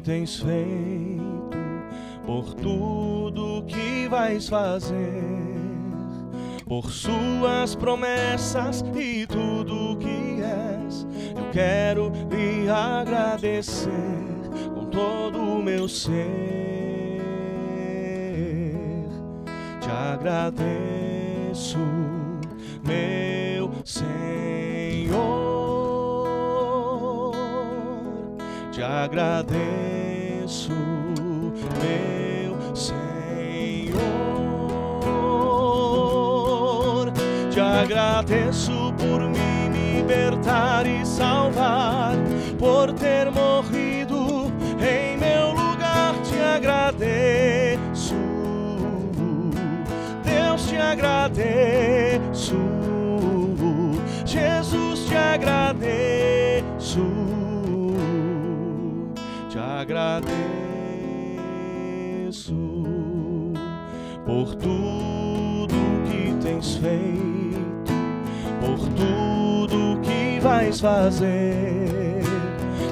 tens feito, por tudo que vais fazer, por suas promessas e tudo que és. Eu quero lhe agradecer com todo o meu ser. Te agradeço, meu Senhor. Te agradeço meu Senhor. Te agradeço por me libertar e salvar, por ter morrido em meu lugar. Te agradeço, Deus, te agradeço, Jesus, te agradeço. agradeço por tudo que tens feito, por tudo que vais fazer,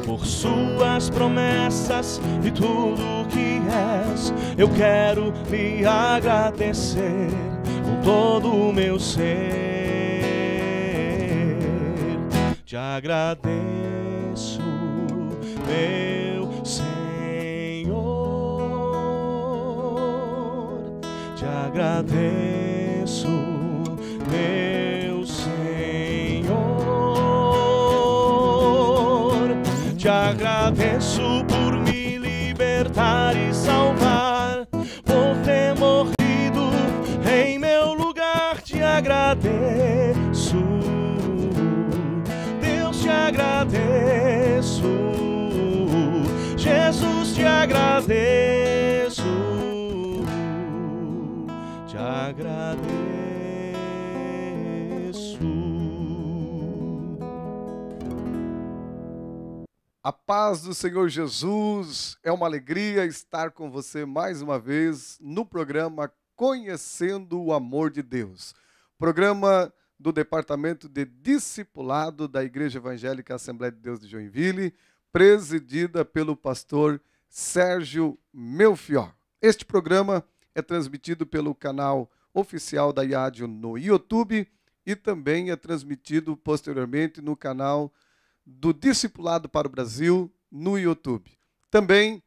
por suas promessas e tudo que és. Eu quero me agradecer com todo o meu ser. Te agradeço, Senhor, te agradeço, meu Senhor, te agradeço por me libertar e salvar. agradeço, te agradeço. A paz do Senhor Jesus, é uma alegria estar com você mais uma vez no programa Conhecendo o Amor de Deus. Programa do Departamento de Discipulado da Igreja Evangélica Assembleia de Deus de Joinville, presidida pelo pastor Sérgio Melfior. Este programa é transmitido pelo canal oficial da IADIO no YouTube e também é transmitido posteriormente no canal do Discipulado para o Brasil no YouTube. Também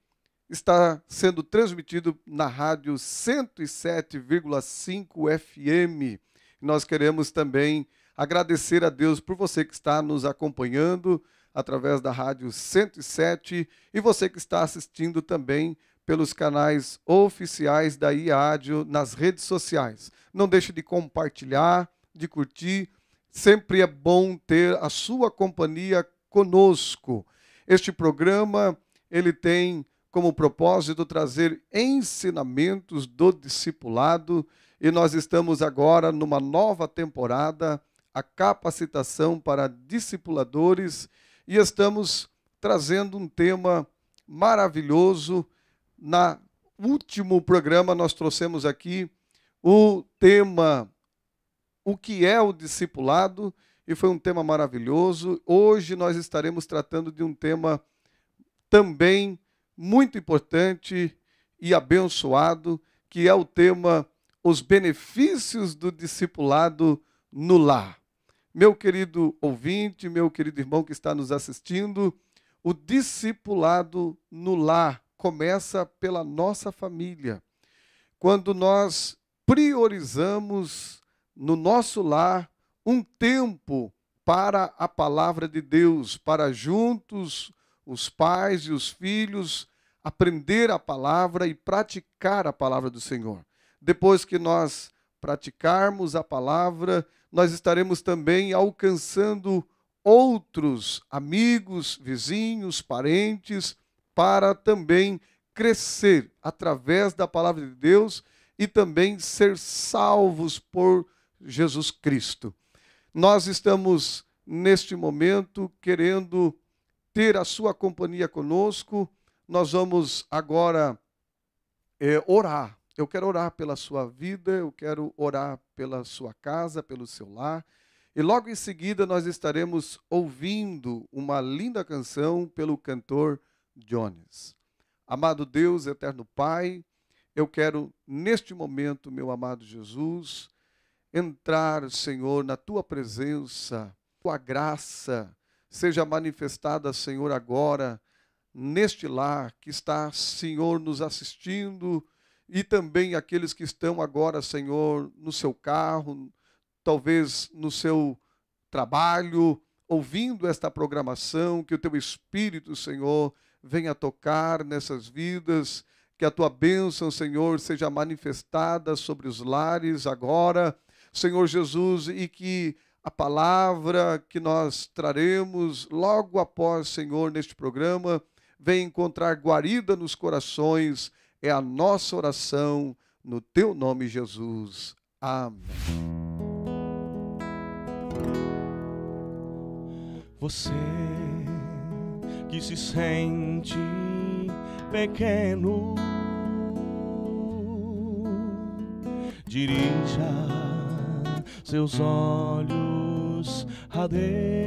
está sendo transmitido na rádio 107,5 FM. Nós queremos também agradecer a Deus por você que está nos acompanhando através da Rádio 107 e você que está assistindo também pelos canais oficiais da IADIO nas redes sociais. Não deixe de compartilhar, de curtir. Sempre é bom ter a sua companhia conosco. Este programa, ele tem como propósito trazer ensinamentos do discipulado e nós estamos agora numa nova temporada, a capacitação para discipuladores e estamos trazendo um tema maravilhoso. Na último programa nós trouxemos aqui o tema o que é o discipulado e foi um tema maravilhoso. Hoje nós estaremos tratando de um tema também muito importante e abençoado, que é o tema os benefícios do discipulado no lar. Meu querido ouvinte, meu querido irmão que está nos assistindo, o discipulado no lar começa pela nossa família. Quando nós priorizamos no nosso lar um tempo para a palavra de Deus, para juntos os pais e os filhos aprender a palavra e praticar a palavra do Senhor. Depois que nós praticarmos a palavra, nós estaremos também alcançando outros amigos, vizinhos, parentes, para também crescer através da palavra de Deus e também ser salvos por Jesus Cristo. Nós estamos neste momento querendo ter a sua companhia conosco. Nós vamos agora é, orar eu quero orar pela sua vida, eu quero orar pela sua casa, pelo seu lar. E logo em seguida nós estaremos ouvindo uma linda canção pelo cantor Jones. Amado Deus, eterno Pai, eu quero neste momento, meu amado Jesus, entrar, Senhor, na tua presença, tua graça seja manifestada, Senhor, agora neste lar que está, Senhor, nos assistindo e também aqueles que estão agora, Senhor, no seu carro, talvez no seu trabalho, ouvindo esta programação, que o teu Espírito, Senhor, venha tocar nessas vidas, que a tua bênção, Senhor, seja manifestada sobre os lares agora, Senhor Jesus, e que a palavra que nós traremos logo após, Senhor, neste programa, venha encontrar guarida nos corações é a nossa oração no teu nome, Jesus. Amém. Você que se sente pequeno, dirija seus olhos a Deus.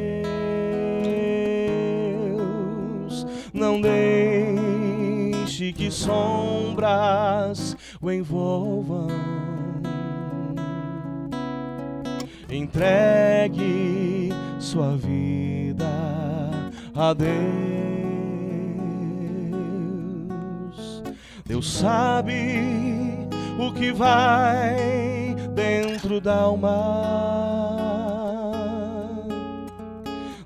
Não deixe deixe que sombras o envolvam. Entregue sua vida a Deus. Deus sabe o que vai dentro da alma.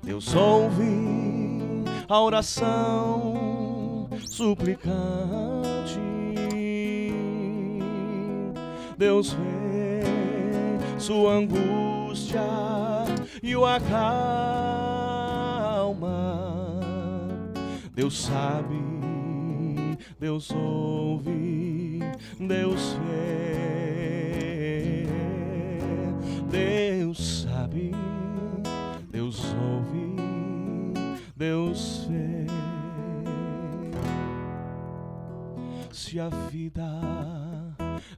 Deus ouve a oração suplicante. Deus vê sua angústia e o acalma. Deus sabe, Deus ouve, Deus vê. Deus sabe, Deus ouve, Deus vê. se a vida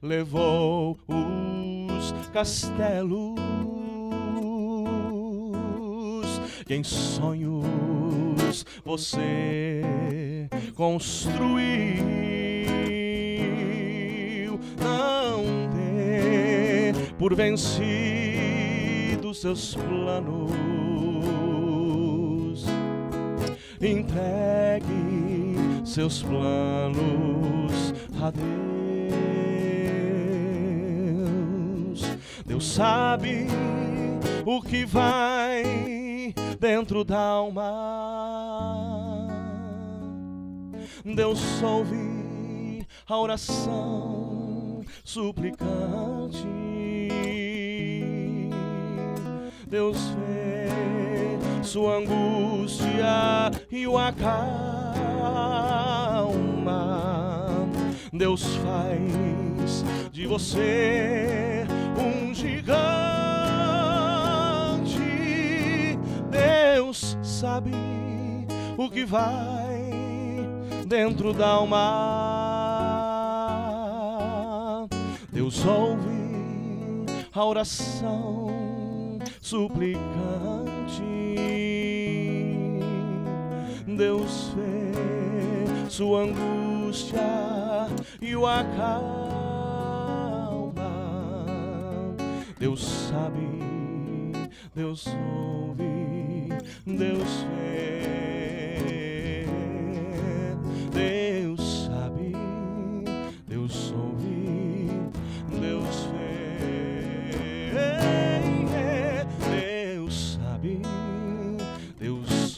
levou os castelos que em sonhos você construiu, não dê por vencido seus planos. Entregue seus planos a Deus. Deus sabe o que vai dentro da alma. Deus ouve a oração suplicante. Deus fez sua angústia e o acalma. Deus faz de você um gigante. Deus sabe o que vai dentro da alma. Deus ouve a oração suplicante. Deus vê sua angústia e o acalma. Deus sabe, Deus ouve, Deus vê.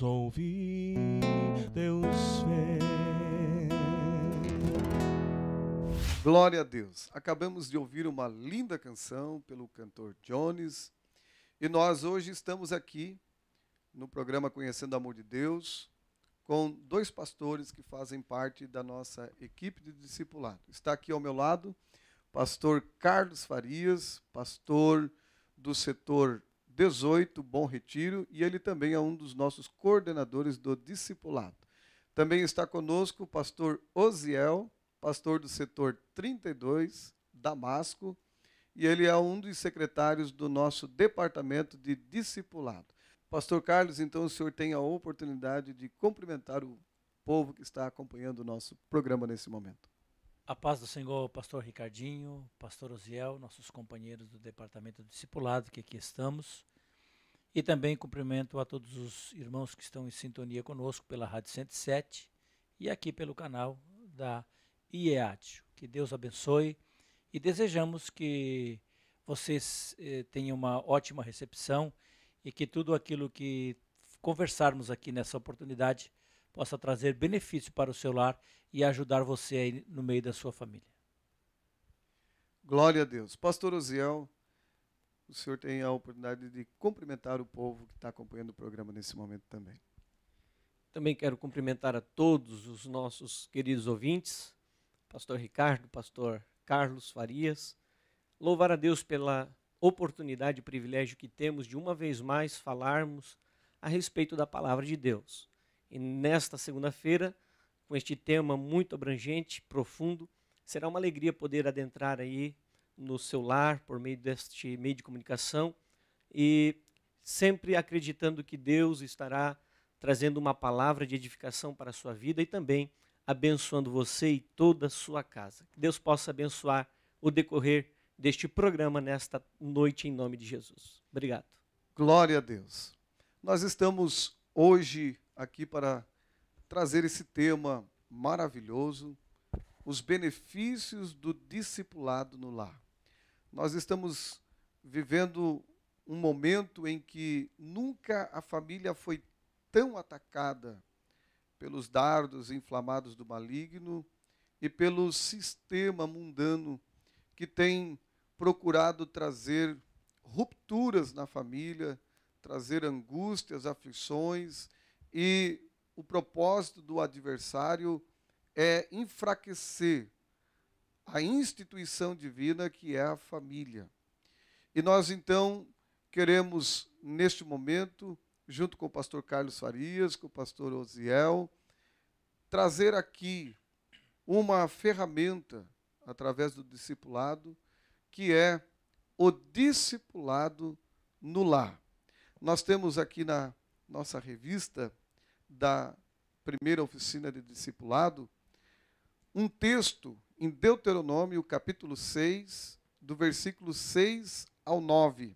ouvir Deus fez. Glória a Deus. Acabamos de ouvir uma linda canção pelo cantor Jones e nós hoje estamos aqui no programa Conhecendo o Amor de Deus com dois pastores que fazem parte da nossa equipe de discipulado. Está aqui ao meu lado pastor Carlos Farias, pastor do setor 18, Bom Retiro, e ele também é um dos nossos coordenadores do discipulado. Também está conosco o pastor Oziel, pastor do setor 32, Damasco, e ele é um dos secretários do nosso departamento de discipulado. Pastor Carlos, então o senhor tem a oportunidade de cumprimentar o povo que está acompanhando o nosso programa nesse momento. A paz do Senhor, pastor Ricardinho, pastor Osiel, nossos companheiros do departamento do discipulado que aqui estamos. E também cumprimento a todos os irmãos que estão em sintonia conosco pela Rádio 107 e aqui pelo canal da IEAT. Que Deus abençoe e desejamos que vocês eh, tenham uma ótima recepção e que tudo aquilo que conversarmos aqui nessa oportunidade possa trazer benefício para o seu lar e ajudar você aí no meio da sua família. Glória a Deus. Pastor Ozião, o senhor tem a oportunidade de cumprimentar o povo que está acompanhando o programa nesse momento também. Também quero cumprimentar a todos os nossos queridos ouvintes, pastor Ricardo, pastor Carlos Farias. Louvar a Deus pela oportunidade e privilégio que temos de uma vez mais falarmos a respeito da palavra de Deus. E nesta segunda-feira, com este tema muito abrangente, profundo, será uma alegria poder adentrar aí no seu lar por meio deste meio de comunicação e sempre acreditando que Deus estará trazendo uma palavra de edificação para a sua vida e também abençoando você e toda a sua casa. Que Deus possa abençoar o decorrer deste programa nesta noite em nome de Jesus. Obrigado. Glória a Deus. Nós estamos hoje aqui para trazer esse tema maravilhoso, os benefícios do discipulado no lar. Nós estamos vivendo um momento em que nunca a família foi tão atacada pelos dardos inflamados do maligno e pelo sistema mundano que tem procurado trazer rupturas na família, trazer angústias, aflições, e o propósito do adversário é enfraquecer a instituição divina que é a família. E nós então queremos, neste momento, junto com o pastor Carlos Farias, com o pastor Osiel, trazer aqui uma ferramenta através do discipulado, que é o discipulado no lar. Nós temos aqui na nossa revista da primeira oficina de discipulado, um texto em Deuteronômio, capítulo 6, do versículo 6 ao 9,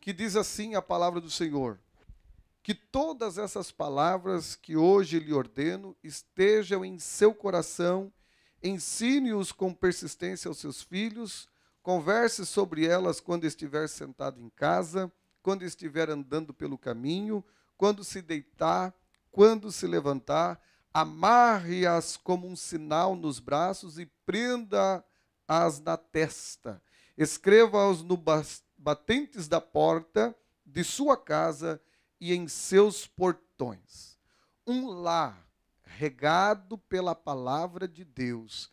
que diz assim a palavra do Senhor: Que todas essas palavras que hoje lhe ordeno estejam em seu coração, ensine-os com persistência aos seus filhos, converse sobre elas quando estiver sentado em casa, quando estiver andando pelo caminho, quando se deitar quando se levantar, amarre-as como um sinal nos braços e prenda-as na testa. Escreva-os no batentes da porta de sua casa e em seus portões. Um lar regado pela palavra de Deus,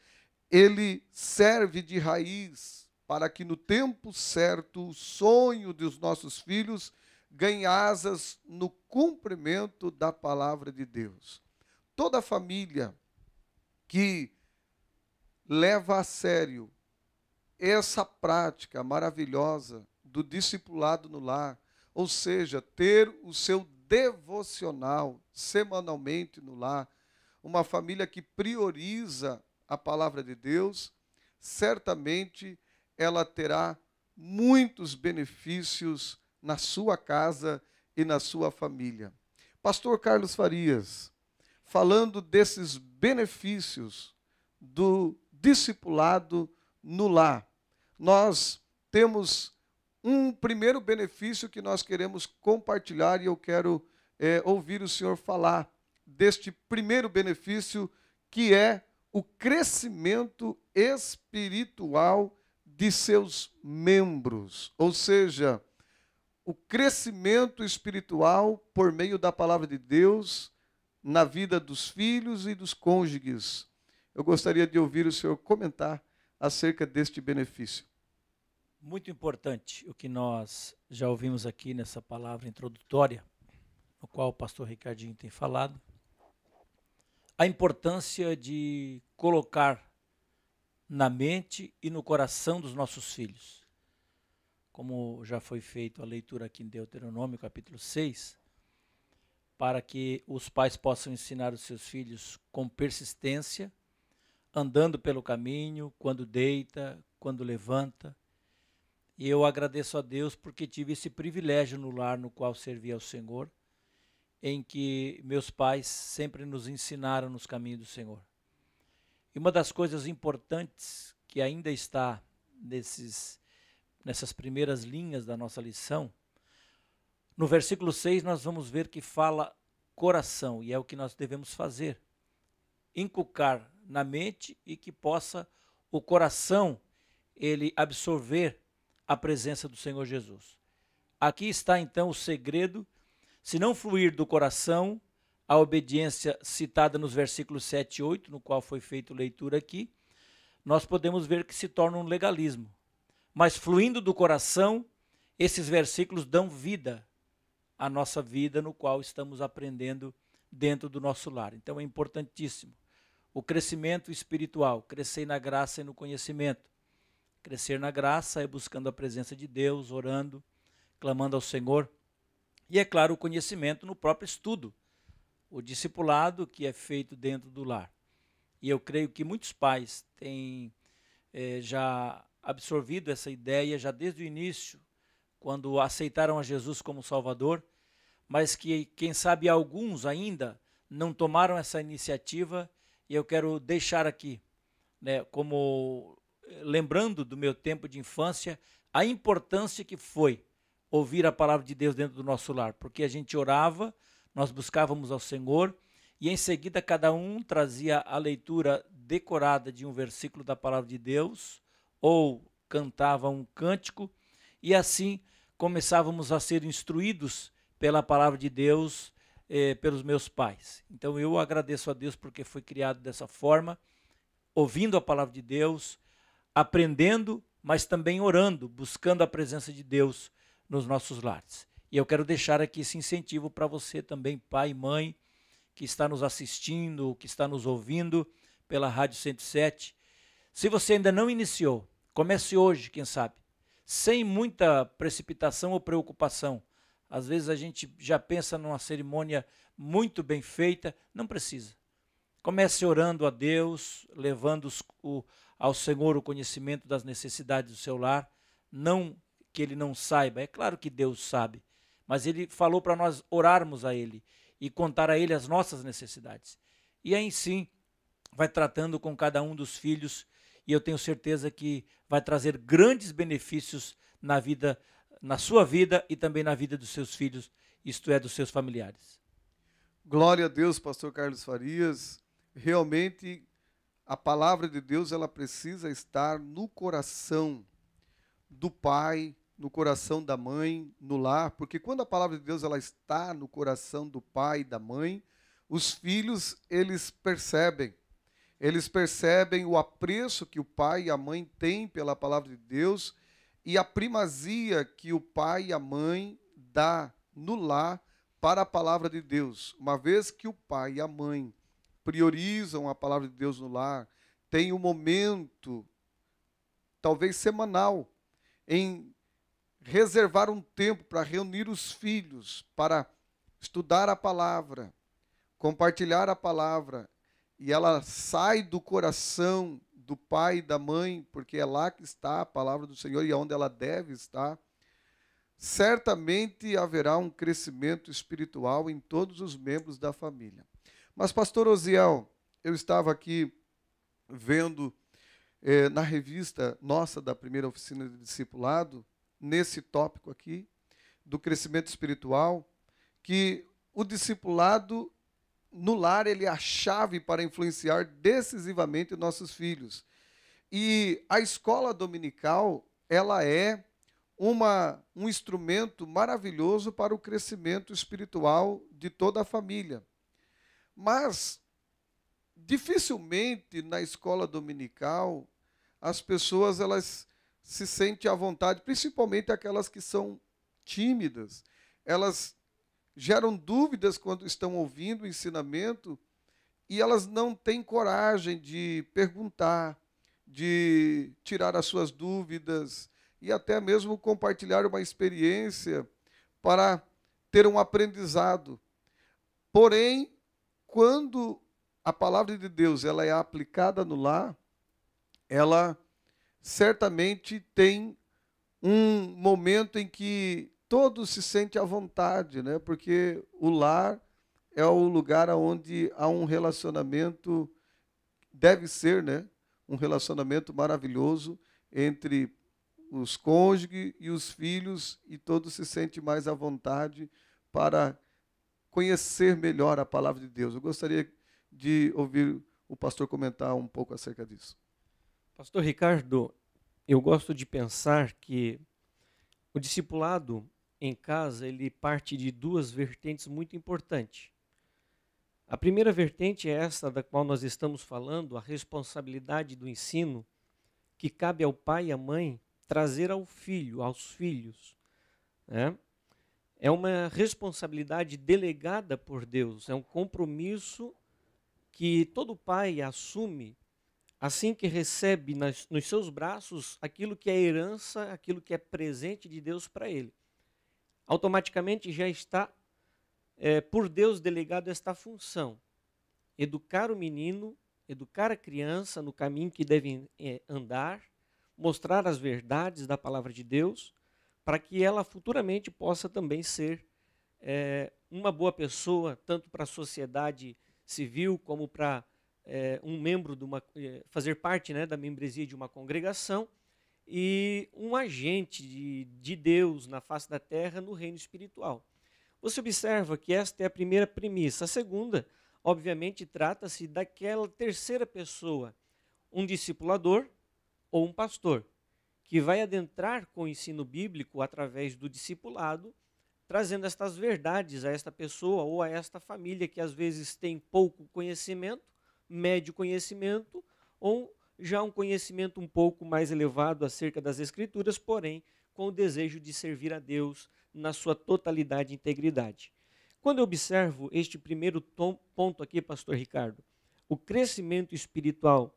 ele serve de raiz para que no tempo certo o sonho dos nossos filhos ganha asas no cumprimento da palavra de Deus. Toda família que leva a sério essa prática maravilhosa do discipulado no lar, ou seja, ter o seu devocional semanalmente no lar, uma família que prioriza a palavra de Deus, certamente ela terá muitos benefícios na sua casa e na sua família. Pastor Carlos Farias, falando desses benefícios do discipulado no lar, nós temos um primeiro benefício que nós queremos compartilhar e eu quero é, ouvir o senhor falar deste primeiro benefício que é o crescimento espiritual de seus membros, ou seja, o crescimento espiritual por meio da palavra de Deus na vida dos filhos e dos cônjuges. Eu gostaria de ouvir o senhor comentar acerca deste benefício. Muito importante o que nós já ouvimos aqui nessa palavra introdutória, no qual o pastor Ricardinho tem falado, a importância de colocar na mente e no coração dos nossos filhos como já foi feito a leitura aqui em Deuteronômio, capítulo 6, para que os pais possam ensinar os seus filhos com persistência, andando pelo caminho, quando deita, quando levanta. E eu agradeço a Deus porque tive esse privilégio no lar no qual servi ao Senhor, em que meus pais sempre nos ensinaram nos caminhos do Senhor. E uma das coisas importantes que ainda está nesses nessas primeiras linhas da nossa lição, no versículo 6 nós vamos ver que fala coração, e é o que nós devemos fazer. Inculcar na mente e que possa o coração ele absorver a presença do Senhor Jesus. Aqui está então o segredo, se não fluir do coração a obediência citada nos versículos 7 e 8, no qual foi feita leitura aqui, nós podemos ver que se torna um legalismo mas fluindo do coração, esses versículos dão vida à nossa vida no qual estamos aprendendo dentro do nosso lar. Então é importantíssimo o crescimento espiritual, crescer na graça e no conhecimento. Crescer na graça é buscando a presença de Deus, orando, clamando ao Senhor. E é claro, o conhecimento no próprio estudo, o discipulado que é feito dentro do lar. E eu creio que muitos pais têm eh, já absorvido essa ideia já desde o início, quando aceitaram a Jesus como Salvador, mas que, quem sabe, alguns ainda não tomaram essa iniciativa e eu quero deixar aqui, né, como eh, lembrando do meu tempo de infância, a importância que foi ouvir a palavra de Deus dentro do nosso lar, porque a gente orava, nós buscávamos ao Senhor e em seguida cada um trazia a leitura decorada de um versículo da palavra de Deus ou cantava um cântico, e assim começávamos a ser instruídos pela palavra de Deus eh, pelos meus pais. Então eu agradeço a Deus porque fui criado dessa forma, ouvindo a palavra de Deus, aprendendo, mas também orando, buscando a presença de Deus nos nossos lares. E eu quero deixar aqui esse incentivo para você também, pai e mãe, que está nos assistindo, que está nos ouvindo pela Rádio 107, se você ainda não iniciou, comece hoje, quem sabe, sem muita precipitação ou preocupação. Às vezes a gente já pensa numa cerimônia muito bem feita, não precisa. Comece orando a Deus, levando os, o, ao Senhor o conhecimento das necessidades do seu lar, não que ele não saiba, é claro que Deus sabe, mas ele falou para nós orarmos a ele e contar a ele as nossas necessidades. E aí sim, vai tratando com cada um dos filhos e eu tenho certeza que vai trazer grandes benefícios na vida, na sua vida e também na vida dos seus filhos, isto é, dos seus familiares. Glória a Deus, pastor Carlos Farias. Realmente a palavra de Deus ela precisa estar no coração do pai, no coração da mãe, no lar, porque quando a palavra de Deus ela está no coração do pai e da mãe, os filhos eles percebem eles percebem o apreço que o pai e a mãe têm pela palavra de Deus e a primazia que o pai e a mãe dá no lar para a palavra de Deus. Uma vez que o pai e a mãe priorizam a palavra de Deus no lar, tem um momento, talvez semanal, em reservar um tempo para reunir os filhos, para estudar a palavra, compartilhar a palavra, e ela sai do coração do pai e da mãe, porque é lá que está a palavra do Senhor e é onde ela deve estar, certamente haverá um crescimento espiritual em todos os membros da família. Mas, pastor Osiel, eu estava aqui vendo eh, na revista nossa da primeira oficina de discipulado, nesse tópico aqui, do crescimento espiritual, que o discipulado no lar ele é a chave para influenciar decisivamente nossos filhos. E a escola dominical, ela é uma, um instrumento maravilhoso para o crescimento espiritual de toda a família. Mas, dificilmente na escola dominical, as pessoas elas se sentem à vontade, principalmente aquelas que são tímidas. Elas geram dúvidas quando estão ouvindo o ensinamento e elas não têm coragem de perguntar, de tirar as suas dúvidas e até mesmo compartilhar uma experiência para ter um aprendizado. Porém, quando a palavra de Deus ela é aplicada no lar, ela certamente tem um momento em que todo se sente à vontade, né? Porque o lar é o lugar onde há um relacionamento deve ser, né? Um relacionamento maravilhoso entre os cônjuges e os filhos e todo se sente mais à vontade para conhecer melhor a palavra de Deus. Eu gostaria de ouvir o pastor comentar um pouco acerca disso. Pastor Ricardo, eu gosto de pensar que o discipulado em casa, ele parte de duas vertentes muito importantes. A primeira vertente é essa da qual nós estamos falando, a responsabilidade do ensino que cabe ao pai e à mãe trazer ao filho, aos filhos. Né? É uma responsabilidade delegada por Deus, é um compromisso que todo pai assume assim que recebe nas, nos seus braços aquilo que é herança, aquilo que é presente de Deus para ele automaticamente já está é, por Deus delegado esta função: educar o menino, educar a criança no caminho que devem é, andar, mostrar as verdades da palavra de Deus, para que ela futuramente possa também ser é, uma boa pessoa, tanto para a sociedade civil como para é, um membro de uma é, fazer parte né, da membresia de uma congregação e um agente de, de Deus na face da terra no reino espiritual. Você observa que esta é a primeira premissa. A segunda, obviamente, trata-se daquela terceira pessoa, um discipulador ou um pastor, que vai adentrar com o ensino bíblico através do discipulado, trazendo estas verdades a esta pessoa ou a esta família que às vezes tem pouco conhecimento, médio conhecimento ou já um conhecimento um pouco mais elevado acerca das Escrituras, porém com o desejo de servir a Deus na sua totalidade e integridade. Quando eu observo este primeiro tom, ponto aqui, Pastor Ricardo, o crescimento espiritual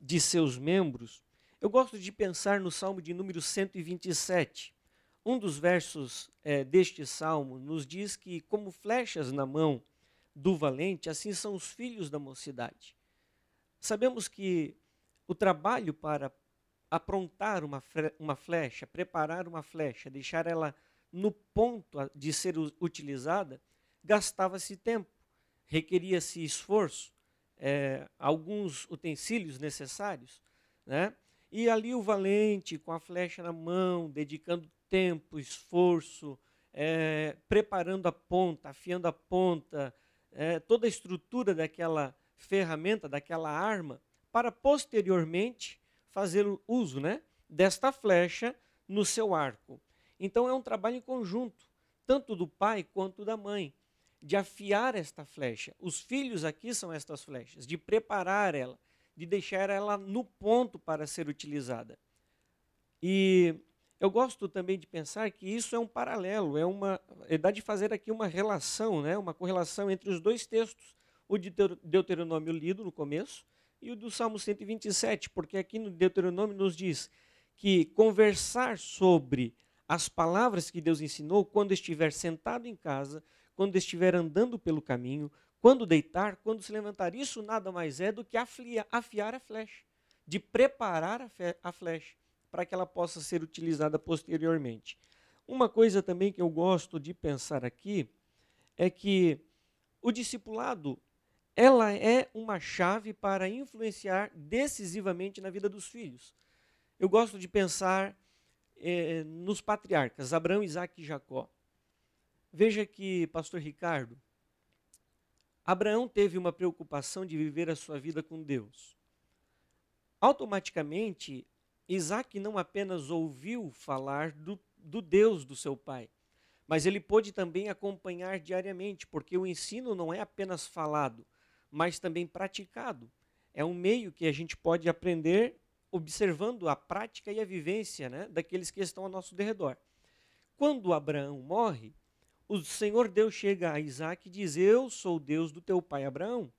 de seus membros, eu gosto de pensar no Salmo de número 127. Um dos versos é, deste salmo nos diz que, como flechas na mão do valente, assim são os filhos da mocidade. Sabemos que o trabalho para aprontar uma, uma flecha, preparar uma flecha, deixar ela no ponto de ser utilizada, gastava-se tempo, requeria-se esforço, é, alguns utensílios necessários, né? E ali o valente, com a flecha na mão, dedicando tempo, esforço, é, preparando a ponta, afiando a ponta, é, toda a estrutura daquela ferramenta, daquela arma, para posteriormente fazer uso né, desta flecha no seu arco. Então é um trabalho em conjunto, tanto do pai quanto da mãe, de afiar esta flecha. Os filhos aqui são estas flechas, de preparar ela, de deixar ela no ponto para ser utilizada. E eu gosto também de pensar que isso é um paralelo, é uma é dá de fazer aqui uma relação, né, uma correlação entre os dois textos, o de Deuteronômio lido no começo e o do Salmo 127, porque aqui no Deuteronômio nos diz que conversar sobre as palavras que Deus ensinou quando estiver sentado em casa, quando estiver andando pelo caminho, quando deitar, quando se levantar, isso nada mais é do que aflia, afiar a flecha, de preparar a, fe, a flecha para que ela possa ser utilizada posteriormente. Uma coisa também que eu gosto de pensar aqui é que o discipulado ela é uma chave para influenciar decisivamente na vida dos filhos. Eu gosto de pensar eh, nos patriarcas, Abraão, Isaac e Jacó. Veja que, pastor Ricardo, Abraão teve uma preocupação de viver a sua vida com Deus. Automaticamente, Isaac não apenas ouviu falar do, do Deus do seu pai, mas ele pôde também acompanhar diariamente, porque o ensino não é apenas falado, mas também praticado. É um meio que a gente pode aprender observando a prática e a vivência né, daqueles que estão ao nosso derredor. Quando Abraão morre, o Senhor Deus chega a Isaac e diz: Eu sou Deus do teu pai Abraão.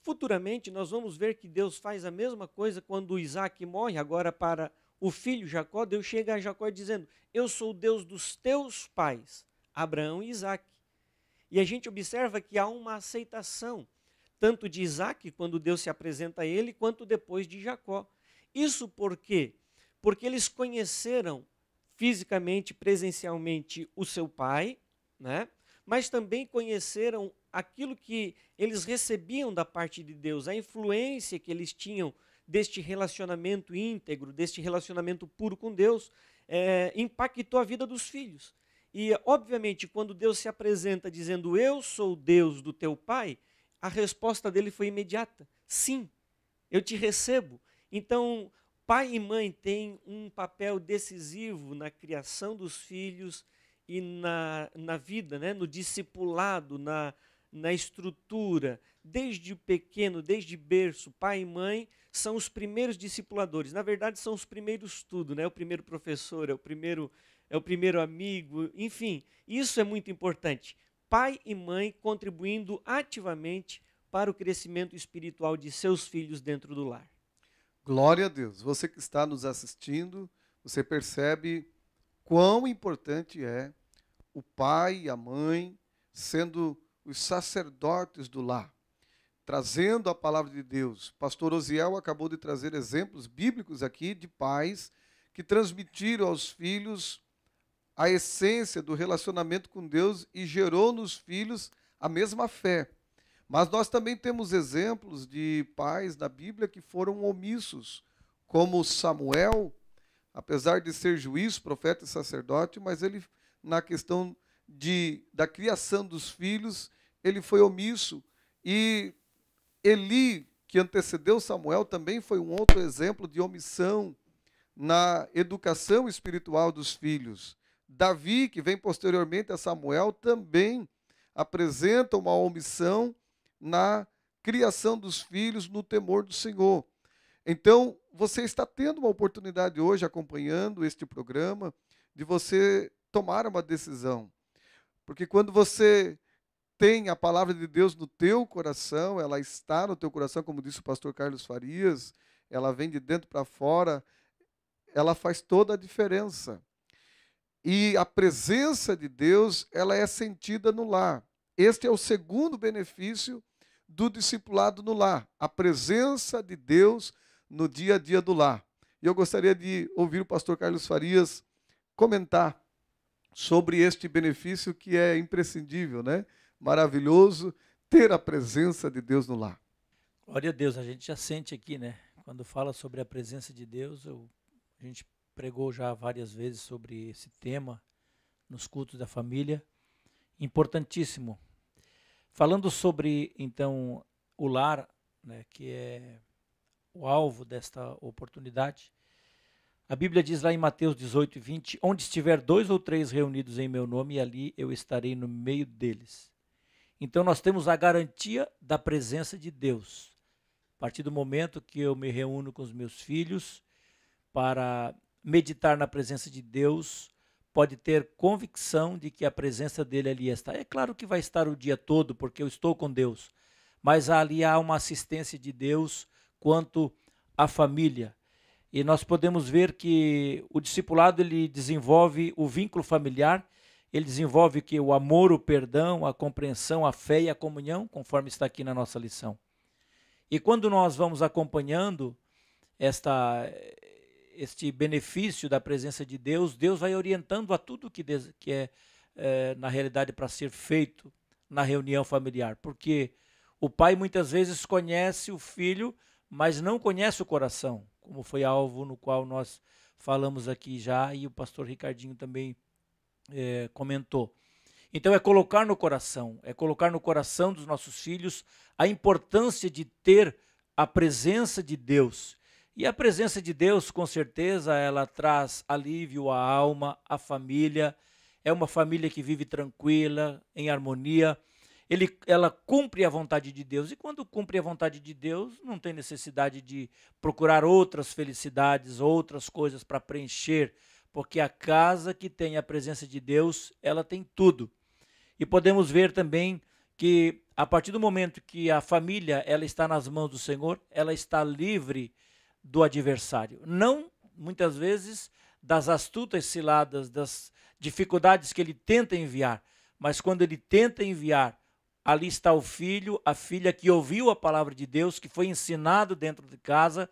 Futuramente, nós vamos ver que Deus faz a mesma coisa quando Isaac morre, agora para o filho Jacó. Deus chega a Jacó dizendo: Eu sou Deus dos teus pais, Abraão e Isaac. E a gente observa que há uma aceitação tanto de Isaac, quando Deus se apresenta a ele, quanto depois de Jacó. Isso por quê? Porque eles conheceram fisicamente, presencialmente, o seu pai, né? mas também conheceram aquilo que eles recebiam da parte de Deus, a influência que eles tinham deste relacionamento íntegro, deste relacionamento puro com Deus, é, impactou a vida dos filhos. E, obviamente, quando Deus se apresenta dizendo: Eu sou Deus do teu pai, a resposta dele foi imediata: sim, eu te recebo. Então, pai e mãe têm um papel decisivo na criação dos filhos e na, na vida, né? no discipulado, na, na estrutura. Desde pequeno, desde berço, pai e mãe são os primeiros discipuladores. Na verdade, são os primeiros tudo, né? O primeiro professor, é o primeiro, é o primeiro amigo, enfim, isso é muito importante pai e mãe contribuindo ativamente para o crescimento espiritual de seus filhos dentro do lar. Glória a Deus. Você que está nos assistindo, você percebe quão importante é o pai e a mãe sendo os sacerdotes do lar, trazendo a palavra de Deus. Pastor Osiel acabou de trazer exemplos bíblicos aqui de pais que transmitiram aos filhos a essência do relacionamento com Deus e gerou nos filhos a mesma fé. Mas nós também temos exemplos de pais na Bíblia que foram omissos, como Samuel, apesar de ser juiz, profeta e sacerdote, mas ele, na questão de, da criação dos filhos, ele foi omisso. E Eli, que antecedeu Samuel, também foi um outro exemplo de omissão na educação espiritual dos filhos. Davi, que vem posteriormente a Samuel, também apresenta uma omissão na criação dos filhos no temor do Senhor. Então, você está tendo uma oportunidade hoje, acompanhando este programa, de você tomar uma decisão. Porque quando você tem a palavra de Deus no teu coração, ela está no teu coração, como disse o pastor Carlos Farias, ela vem de dentro para fora, ela faz toda a diferença. E a presença de Deus, ela é sentida no lar. Este é o segundo benefício do discipulado no lar, a presença de Deus no dia a dia do lar. E eu gostaria de ouvir o pastor Carlos Farias comentar sobre este benefício que é imprescindível, né? Maravilhoso ter a presença de Deus no lar. Glória a Deus, a gente já sente aqui, né? Quando fala sobre a presença de Deus, eu, a gente pregou já várias vezes sobre esse tema nos cultos da família. Importantíssimo. Falando sobre, então, o lar, né, que é o alvo desta oportunidade, a Bíblia diz lá em Mateus 18, 20: Onde estiver dois ou três reunidos em meu nome, ali eu estarei no meio deles. Então nós temos a garantia da presença de Deus. A partir do momento que eu me reúno com os meus filhos para meditar na presença de Deus, pode ter convicção de que a presença dele ali está. É claro que vai estar o dia todo, porque eu estou com Deus, mas ali há uma assistência de Deus quanto à família. E nós podemos ver que o discipulado ele desenvolve o vínculo familiar, ele desenvolve que o amor, o perdão, a compreensão, a fé e a comunhão, conforme está aqui na nossa lição. E quando nós vamos acompanhando esta este benefício da presença de Deus, Deus vai orientando a tudo que, que é, é, na realidade, para ser feito na reunião familiar. Porque o pai muitas vezes conhece o filho, mas não conhece o coração, como foi alvo no qual nós falamos aqui já e o pastor Ricardinho também é, comentou. Então, é colocar no coração, é colocar no coração dos nossos filhos a importância de ter a presença de Deus e a presença de Deus, com certeza, ela traz alívio à alma, à família. É uma família que vive tranquila, em harmonia. Ele, ela cumpre a vontade de Deus. E quando cumpre a vontade de Deus, não tem necessidade de procurar outras felicidades, outras coisas para preencher, porque a casa que tem a presença de Deus, ela tem tudo. E podemos ver também que a partir do momento que a família ela está nas mãos do Senhor, ela está livre do adversário, não muitas vezes das astutas ciladas, das dificuldades que ele tenta enviar, mas quando ele tenta enviar, ali está o filho, a filha que ouviu a palavra de Deus, que foi ensinado dentro de casa,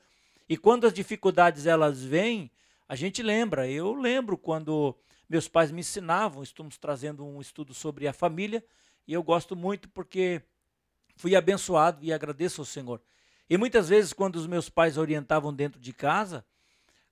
e quando as dificuldades elas vêm, a gente lembra, eu lembro quando meus pais me ensinavam, estamos trazendo um estudo sobre a família, e eu gosto muito porque fui abençoado e agradeço ao Senhor e muitas vezes, quando os meus pais orientavam dentro de casa,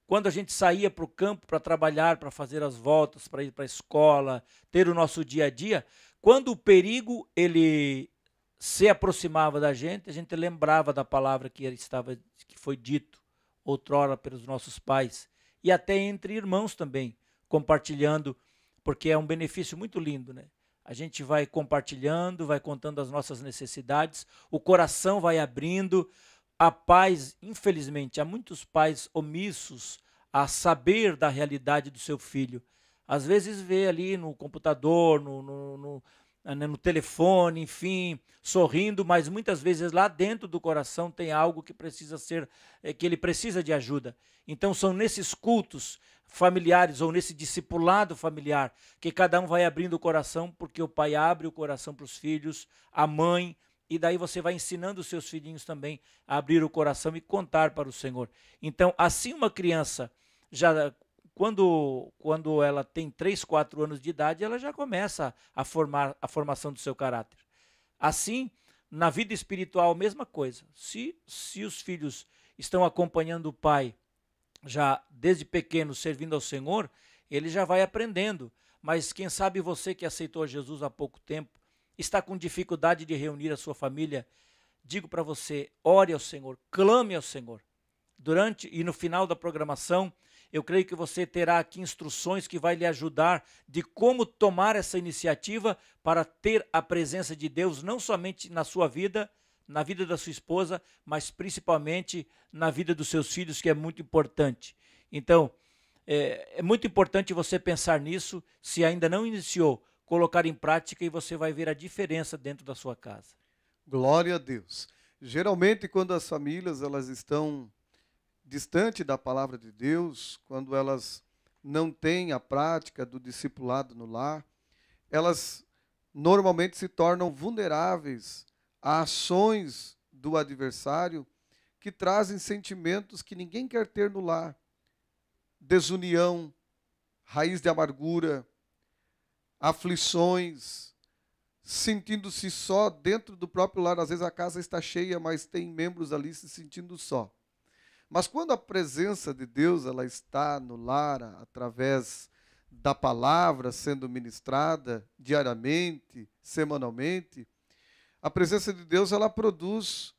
quando a gente saía para o campo para trabalhar, para fazer as voltas, para ir para a escola, ter o nosso dia a dia, quando o perigo ele se aproximava da gente, a gente lembrava da palavra que estava que foi dito outrora pelos nossos pais e até entre irmãos também, compartilhando, porque é um benefício muito lindo, né? a gente vai compartilhando, vai contando as nossas necessidades, o coração vai abrindo. Há pais, infelizmente, há muitos pais omissos a saber da realidade do seu filho. Às vezes vê ali no computador, no, no, no, né, no telefone, enfim, sorrindo, mas muitas vezes lá dentro do coração tem algo que precisa ser, eh, que ele precisa de ajuda. Então são nesses cultos familiares ou nesse discipulado familiar, que cada um vai abrindo o coração, porque o pai abre o coração para os filhos, a mãe, e daí você vai ensinando os seus filhinhos também a abrir o coração e contar para o Senhor. Então, assim uma criança já quando, quando ela tem 3, 4 anos de idade, ela já começa a formar a formação do seu caráter. Assim, na vida espiritual, mesma coisa. Se, se os filhos estão acompanhando o pai já desde pequeno servindo ao Senhor, ele já vai aprendendo. Mas quem sabe você que aceitou Jesus há pouco tempo, está com dificuldade de reunir a sua família, digo para você, ore ao Senhor, clame ao Senhor. Durante e no final da programação, eu creio que você terá aqui instruções que vai lhe ajudar de como tomar essa iniciativa para ter a presença de Deus não somente na sua vida, na vida da sua esposa, mas principalmente na vida dos seus filhos, que é muito importante. Então, é, é, muito importante você pensar nisso, se ainda não iniciou, colocar em prática e você vai ver a diferença dentro da sua casa. Glória a Deus. Geralmente, quando as famílias elas estão distante da palavra de Deus, quando elas não têm a prática do discipulado no lar, elas normalmente se tornam vulneráveis a ações do adversário que trazem sentimentos que ninguém quer ter no lar desunião, raiz de amargura, aflições, sentindo-se só dentro do próprio lar. Às vezes a casa está cheia, mas tem membros ali se sentindo só. Mas quando a presença de Deus ela está no lar através da palavra sendo ministrada diariamente, semanalmente, a presença de Deus ela produz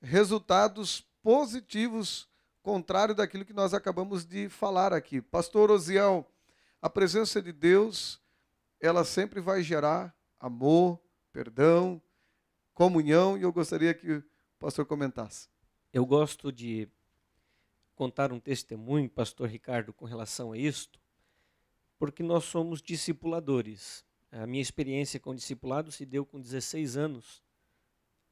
resultados positivos, contrário daquilo que nós acabamos de falar aqui. Pastor Osiel, a presença de Deus ela sempre vai gerar amor, perdão, comunhão, e eu gostaria que o pastor comentasse. Eu gosto de contar um testemunho, pastor Ricardo, com relação a isto, porque nós somos discipuladores. A minha experiência com o discipulado se deu com 16 anos,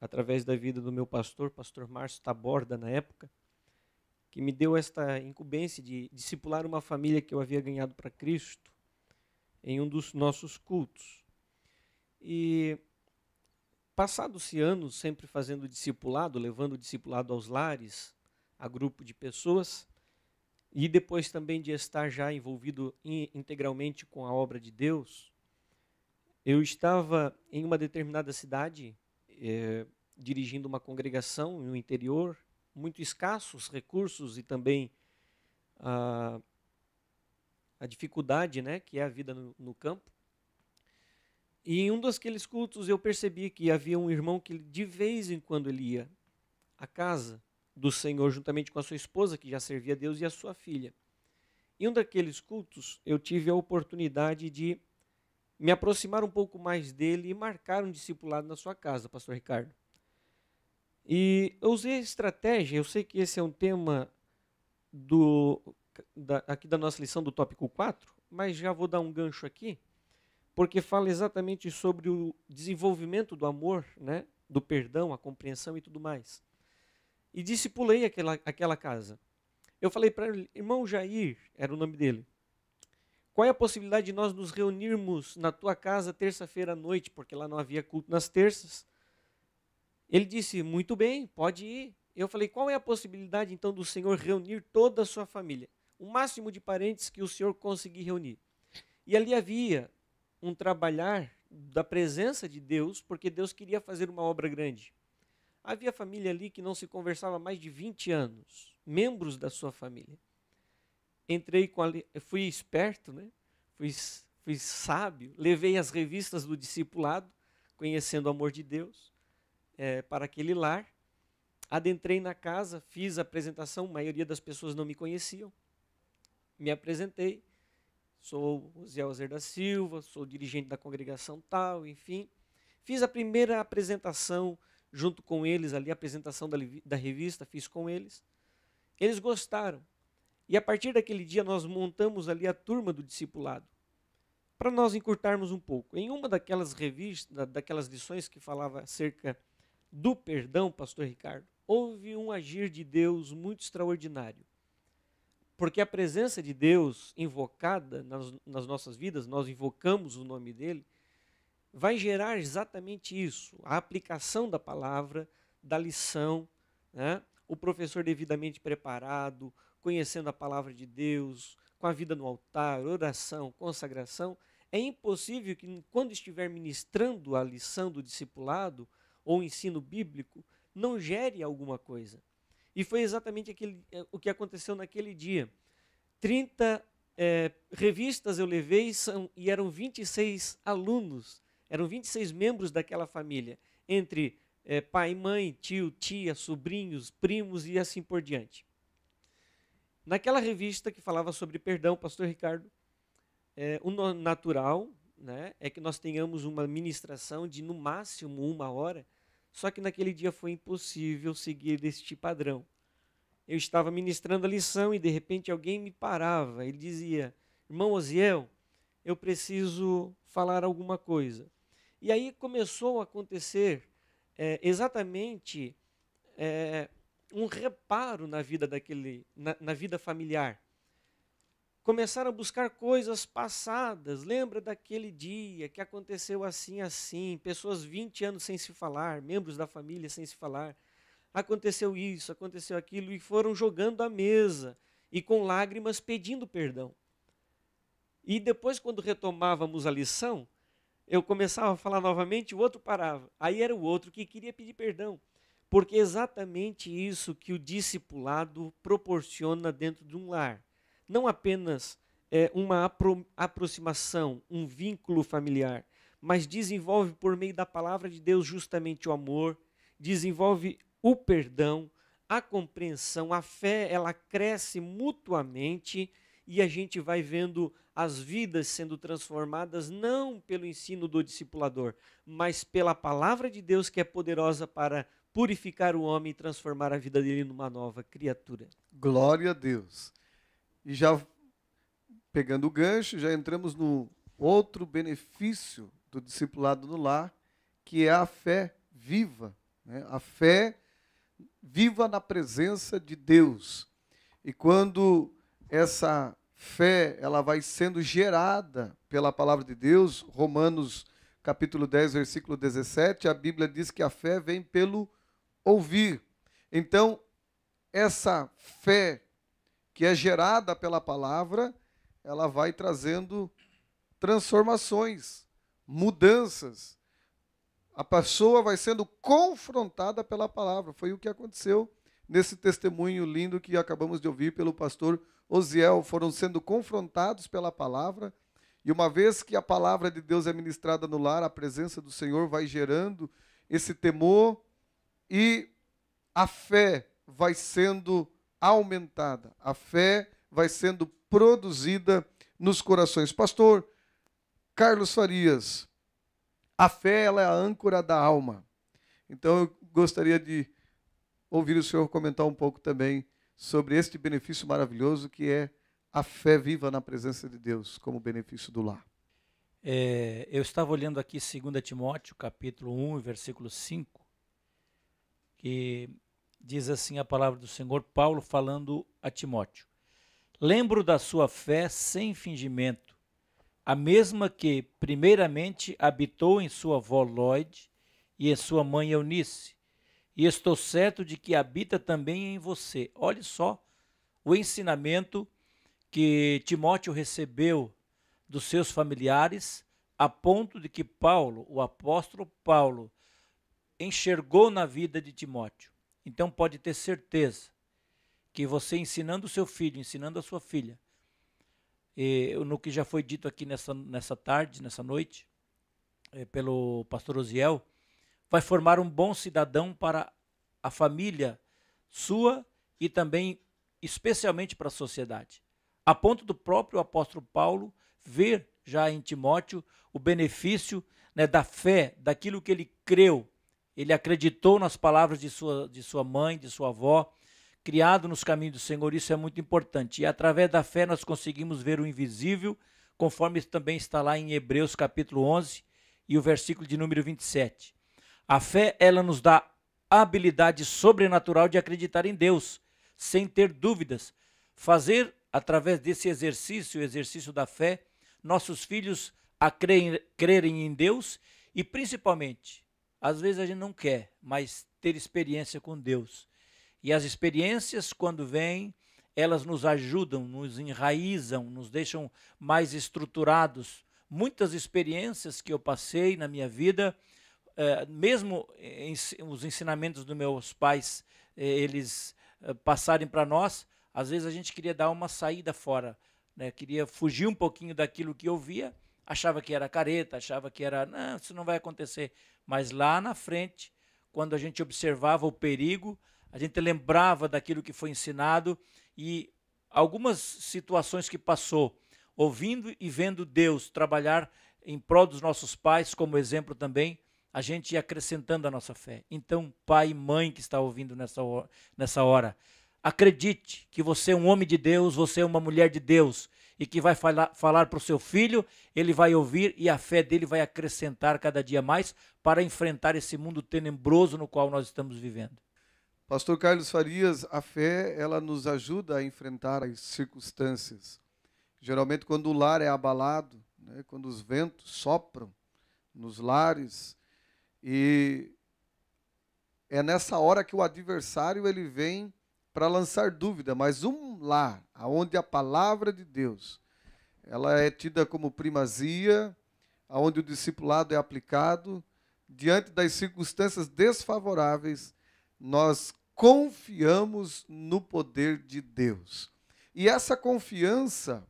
através da vida do meu pastor, pastor Márcio Taborda, na época, que me deu esta incumbência de discipular uma família que eu havia ganhado para Cristo em um dos nossos cultos. E passados-se anos sempre fazendo discipulado, levando o discipulado aos lares, a grupo de pessoas, e depois também de estar já envolvido integralmente com a obra de Deus, eu estava em uma determinada cidade eh, dirigindo uma congregação no interior, muito escassos recursos e também a, ah, a dificuldade né, que é a vida no, no campo. E em um daqueles cultos eu percebi que havia um irmão que de vez em quando ele ia à casa do Senhor juntamente com a sua esposa, que já servia a Deus, e a sua filha. Em um daqueles cultos eu tive a oportunidade de me aproximar um pouco mais dele e marcar um discipulado na sua casa, Pastor Ricardo. E eu usei estratégia, eu sei que esse é um tema do, da, aqui da nossa lição do tópico 4, mas já vou dar um gancho aqui, porque fala exatamente sobre o desenvolvimento do amor, né, do perdão, a compreensão e tudo mais. E discipulei aquela, aquela casa. Eu falei para ele, irmão Jair, era o nome dele, qual é a possibilidade de nós nos reunirmos na tua casa terça-feira à noite, porque lá não havia culto nas terças? Ele disse: Muito bem, pode ir. Eu falei: Qual é a possibilidade então do Senhor reunir toda a sua família? O máximo de parentes que o Senhor conseguir reunir. E ali havia um trabalhar da presença de Deus, porque Deus queria fazer uma obra grande. Havia família ali que não se conversava há mais de 20 anos, membros da sua família entrei com a, fui esperto, né? fui, fui sábio, levei as revistas do discipulado, conhecendo o amor de Deus, é, para aquele lar. Adentrei na casa, fiz a apresentação, a maioria das pessoas não me conheciam. Me apresentei, sou o Zé Alzer da Silva, sou dirigente da congregação tal, enfim. Fiz a primeira apresentação junto com eles ali, a apresentação da, da revista, fiz com eles. Eles gostaram. E a partir daquele dia nós montamos ali a turma do discipulado. Para nós encurtarmos um pouco. Em uma daquelas revistas, daquelas lições que falava acerca do perdão, pastor Ricardo, houve um agir de Deus muito extraordinário. Porque a presença de Deus invocada nas, nas nossas vidas, nós invocamos o nome dele, vai gerar exatamente isso: a aplicação da palavra, da lição, né? o professor devidamente preparado, conhecendo a palavra de Deus, com a vida no altar, oração, consagração, é impossível que, quando estiver ministrando a lição do discipulado ou ensino bíblico, não gere alguma coisa. E foi exatamente aquele, eh, o que aconteceu naquele dia. 30 é, eh, revistas eu levei são, e eram 26 alunos, eram 26 membros daquela família, entre é, pai, mãe, tio, tia, sobrinhos, primos e assim por diante. Naquela revista que falava sobre perdão, pastor Ricardo, é, o natural né, é que nós tenhamos uma ministração de no máximo uma hora, só que naquele dia foi impossível seguir este tipo padrão. Eu estava ministrando a lição e de repente alguém me parava. Ele dizia: Irmão Oziel, eu preciso falar alguma coisa. E aí começou a acontecer é, exatamente é, um reparo na vida daquele, na, na vida familiar. Começaram a buscar coisas passadas. Lembra daquele dia que aconteceu assim, assim? Pessoas 20 anos sem se falar, membros da família sem se falar. Aconteceu isso, aconteceu aquilo, e foram jogando à mesa e com lágrimas pedindo perdão. E depois, quando retomávamos a lição, eu começava a falar novamente, o outro parava. Aí era o outro que queria pedir perdão. Porque é exatamente isso que o discipulado proporciona dentro de um lar. Não apenas é, uma apro aproximação, um vínculo familiar, mas desenvolve por meio da palavra de Deus justamente o amor, desenvolve o perdão, a compreensão, a fé, ela cresce mutuamente e a gente vai vendo as vidas sendo transformadas não pelo ensino do discipulador, mas pela palavra de Deus que é poderosa para purificar o homem e transformar a vida dele numa nova criatura. Glória a Deus. E já pegando o gancho, já entramos no outro benefício do discipulado no lar, que é a fé viva. Né? A fé viva na presença de Deus. E quando essa fé ela vai sendo gerada pela palavra de Deus, Romanos capítulo 10, versículo 17, a Bíblia diz que a fé vem pelo ouvir. Então, essa fé que é gerada pela palavra, ela vai trazendo transformações, mudanças. A pessoa vai sendo confrontada pela palavra. Foi o que aconteceu nesse testemunho lindo que acabamos de ouvir pelo pastor Osiel. Foram sendo confrontados pela palavra. E uma vez que a palavra de Deus é ministrada no lar, a presença do Senhor vai gerando esse temor, e a fé vai sendo aumentada, a fé vai sendo produzida nos corações. Pastor Carlos Farias, a fé ela é a âncora da alma. Então eu gostaria de ouvir o senhor comentar um pouco também sobre este benefício maravilhoso que é a fé viva na presença de Deus como benefício do lar. É, eu estava olhando aqui 2 Timóteo, capítulo 1, versículo 5, que diz assim a palavra do Senhor, Paulo falando a Timóteo: Lembro da sua fé sem fingimento, a mesma que, primeiramente, habitou em sua avó Lloyd e em sua mãe Eunice, e estou certo de que habita também em você. Olhe só o ensinamento que Timóteo recebeu dos seus familiares, a ponto de que Paulo, o apóstolo Paulo, enxergou na vida de Timóteo. Então pode ter certeza que você ensinando o seu filho, ensinando a sua filha, e, no que já foi dito aqui nessa, nessa tarde, nessa noite, é, pelo pastor Osiel, vai formar um bom cidadão para a família sua e também, especialmente, para a sociedade. A ponto do próprio apóstolo Paulo ver já em Timóteo o benefício né, da fé, daquilo que ele creu ele acreditou nas palavras de sua, de sua mãe, de sua avó, criado nos caminhos do Senhor, isso é muito importante. E através da fé nós conseguimos ver o invisível, conforme também está lá em Hebreus capítulo 11 e o versículo de número 27. A fé, ela nos dá a habilidade sobrenatural de acreditar em Deus, sem ter dúvidas. Fazer, através desse exercício, o exercício da fé, nossos filhos a crerem em Deus e, principalmente, às vezes a gente não quer, mas ter experiência com Deus. E as experiências, quando vêm, elas nos ajudam, nos enraizam, nos deixam mais estruturados. Muitas experiências que eu passei na minha vida, eh, mesmo os ensinamentos dos meus pais, eh, eles eh, passarem para nós, às vezes a gente queria dar uma saída fora, né? queria fugir um pouquinho daquilo que eu via, achava que era careta, achava que era, não, isso não vai acontecer mas lá na frente, quando a gente observava o perigo, a gente lembrava daquilo que foi ensinado e algumas situações que passou, ouvindo e vendo Deus trabalhar em prol dos nossos pais, como exemplo também, a gente ia acrescentando a nossa fé. Então, pai e mãe que está ouvindo nessa hora, nessa hora acredite que você é um homem de Deus, você é uma mulher de Deus e que vai falar, falar para o seu filho, ele vai ouvir e a fé dele vai acrescentar cada dia mais para enfrentar esse mundo tenebroso no qual nós estamos vivendo. Pastor Carlos Farias, a fé ela nos ajuda a enfrentar as circunstâncias. Geralmente, quando o lar é abalado, né, quando os ventos sopram nos lares, e é nessa hora que o adversário ele vem para lançar dúvida, mas um lar aonde a palavra de Deus ela é tida como primazia, aonde o discipulado é aplicado diante das circunstâncias desfavoráveis, nós confiamos no poder de Deus. E essa confiança,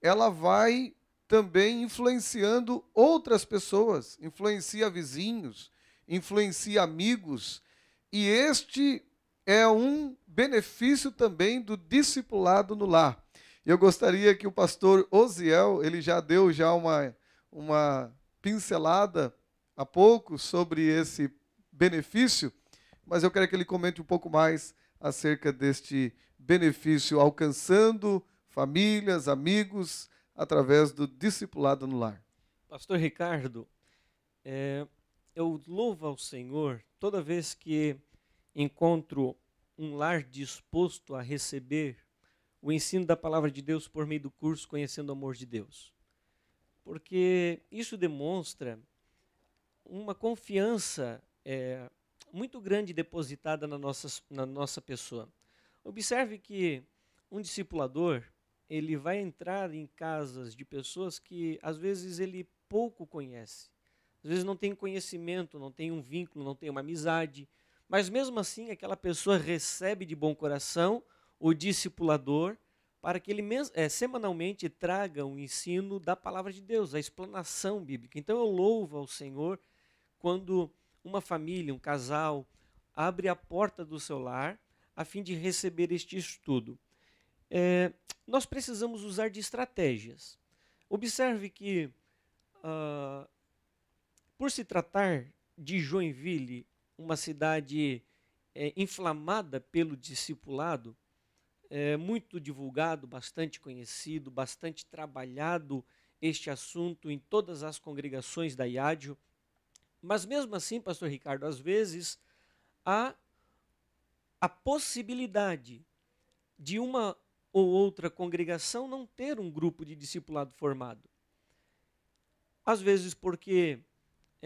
ela vai também influenciando outras pessoas, influencia vizinhos, influencia amigos, e este é um benefício também do discipulado no lar. Eu gostaria que o pastor Osiel, ele já deu já uma, uma pincelada há pouco sobre esse benefício, mas eu quero que ele comente um pouco mais acerca deste benefício alcançando famílias, amigos, através do discipulado no lar. Pastor Ricardo, é, eu louvo ao Senhor toda vez que encontro um lar disposto a receber o ensino da palavra de Deus por meio do curso Conhecendo o Amor de Deus. Porque isso demonstra uma confiança é, muito grande depositada na nossa, na nossa pessoa. Observe que um discipulador, ele vai entrar em casas de pessoas que às vezes ele pouco conhece. Às vezes não tem conhecimento, não tem um vínculo, não tem uma amizade, mas mesmo assim, aquela pessoa recebe de bom coração o discipulador para que ele é, semanalmente traga o ensino da palavra de Deus, a explanação bíblica. Então eu louvo ao Senhor quando uma família, um casal, abre a porta do seu lar a fim de receber este estudo. É, nós precisamos usar de estratégias. Observe que, uh, por se tratar de Joinville uma cidade é, inflamada pelo discipulado, é, muito divulgado, bastante conhecido, bastante trabalhado este assunto em todas as congregações da IADIO. Mas mesmo assim, pastor Ricardo, às vezes há a possibilidade de uma ou outra congregação não ter um grupo de discipulado formado. Às vezes porque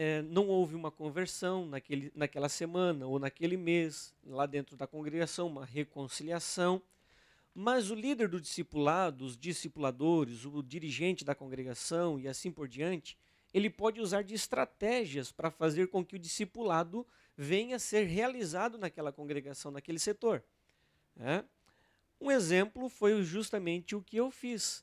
é, não houve uma conversão naquele, naquela semana ou naquele mês, lá dentro da congregação, uma reconciliação. Mas o líder do discipulado, os discipuladores, o dirigente da congregação e assim por diante, ele pode usar de estratégias para fazer com que o discipulado venha a ser realizado naquela congregação, naquele setor. É? Um exemplo foi justamente o que eu fiz.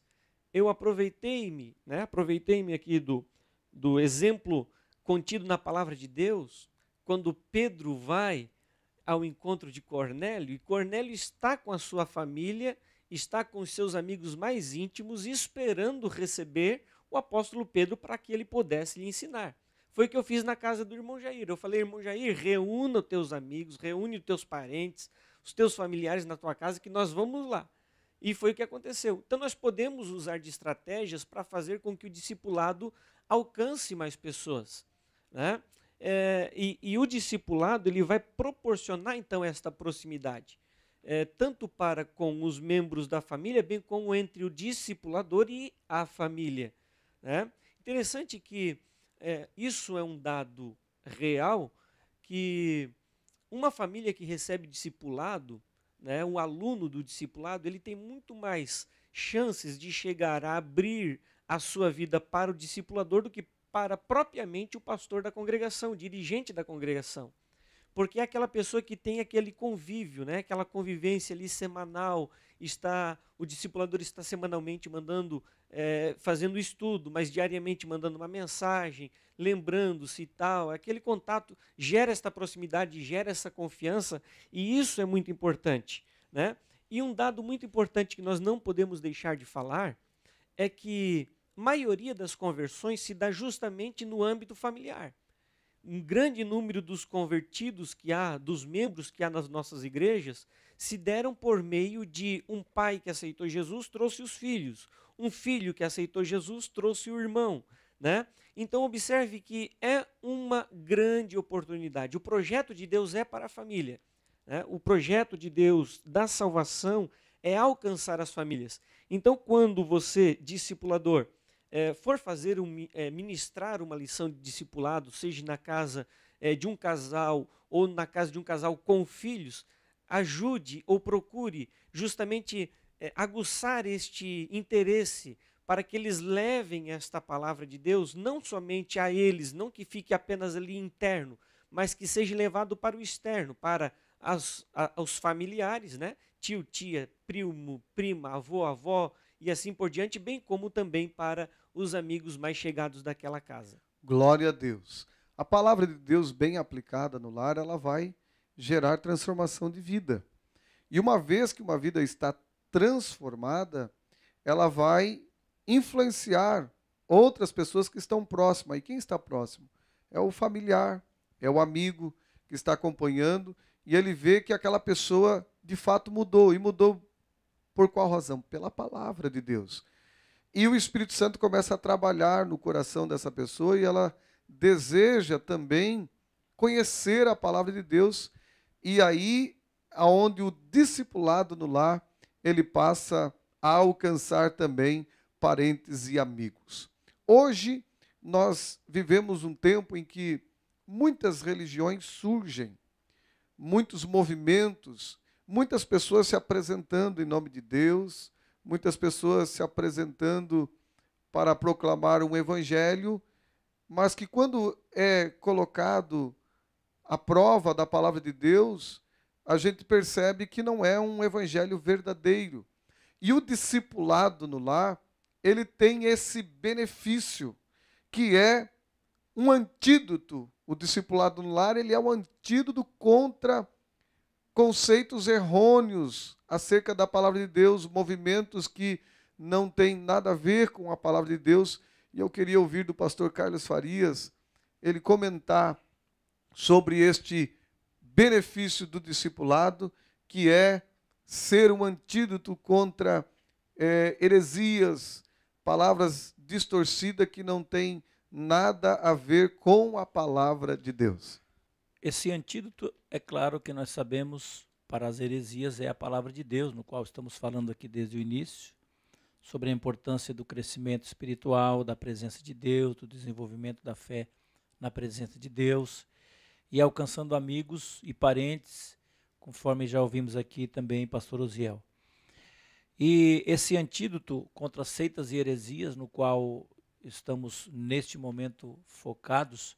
Eu aproveitei-me, né? aproveitei-me aqui do, do exemplo contido na palavra de Deus, quando Pedro vai ao encontro de Cornélio, e Cornélio está com a sua família, está com os seus amigos mais íntimos, esperando receber o apóstolo Pedro para que ele pudesse lhe ensinar. Foi o que eu fiz na casa do irmão Jair. Eu falei, irmão Jair, reúna os teus amigos, reúne os teus parentes, os teus familiares na tua casa, que nós vamos lá. E foi o que aconteceu. Então, nós podemos usar de estratégias para fazer com que o discipulado alcance mais pessoas. Né? É, e, e, o discipulado ele vai proporcionar então esta proximidade, é, tanto para com os membros da família, bem como entre o discipulador e a família. Né? Interessante que é, isso é um dado real que uma família que recebe discipulado, né, aluno do discipulado, ele tem muito mais chances de chegar a abrir a sua vida para o discipulador do que para propriamente o pastor da congregação, o dirigente da congregação. Porque é aquela pessoa que tem aquele convívio, né? aquela convivência ali semanal, está o discipulador está semanalmente mandando, é, fazendo estudo, mas diariamente mandando uma mensagem, lembrando-se e tal. Aquele contato gera esta proximidade, gera essa confiança, e isso é muito importante. Né? E um dado muito importante que nós não podemos deixar de falar é que maioria das conversões se dá justamente no âmbito familiar. Um grande número dos convertidos que há, dos membros que há nas nossas igrejas, se deram por meio de um pai que aceitou Jesus, trouxe os filhos. Um filho que aceitou Jesus, trouxe o irmão. Né? Então, observe que é uma grande oportunidade. O projeto de Deus é para a família. Né? O projeto de Deus da salvação é alcançar as famílias. Então, quando você, discipulador, é, for fazer um, é, ministrar uma lição de discipulado, seja na casa é, de um casal ou na casa de um casal com filhos, ajude ou procure justamente é, aguçar este interesse para que eles levem esta palavra de Deus não somente a eles, não que fique apenas ali interno, mas que seja levado para o externo, para as, a, os familiares, né? tio, tia, primo, prima, avô, avó, e assim por diante, bem como também para os amigos mais chegados daquela casa. Glória a Deus. A palavra de Deus bem aplicada no lar, ela vai gerar transformação de vida. E uma vez que uma vida está transformada, ela vai influenciar outras pessoas que estão próximas. E quem está próximo? É o familiar, é o amigo que está acompanhando e ele vê que aquela pessoa de fato mudou e mudou por qual razão? Pela palavra de Deus. E o Espírito Santo começa a trabalhar no coração dessa pessoa e ela deseja também conhecer a palavra de Deus. E aí, aonde o discipulado no lar, ele passa a alcançar também parentes e amigos. Hoje nós vivemos um tempo em que muitas religiões surgem, muitos movimentos muitas pessoas se apresentando em nome de Deus, muitas pessoas se apresentando para proclamar um evangelho, mas que quando é colocado a prova da palavra de Deus, a gente percebe que não é um evangelho verdadeiro. E o discipulado no lar, ele tem esse benefício, que é um antídoto. O discipulado no lar, ele é o um antídoto contra conceitos errôneos acerca da palavra de Deus, movimentos que não têm nada a ver com a palavra de Deus. E eu queria ouvir do pastor Carlos Farias ele comentar sobre este benefício do discipulado, que é ser um antídoto contra é, heresias, palavras distorcidas que não têm nada a ver com a palavra de Deus. Esse antídoto, é claro que nós sabemos, para as heresias é a palavra de Deus, no qual estamos falando aqui desde o início, sobre a importância do crescimento espiritual, da presença de Deus, do desenvolvimento da fé na presença de Deus e alcançando amigos e parentes, conforme já ouvimos aqui também, pastor Oziel. E esse antídoto contra seitas e heresias, no qual estamos neste momento focados,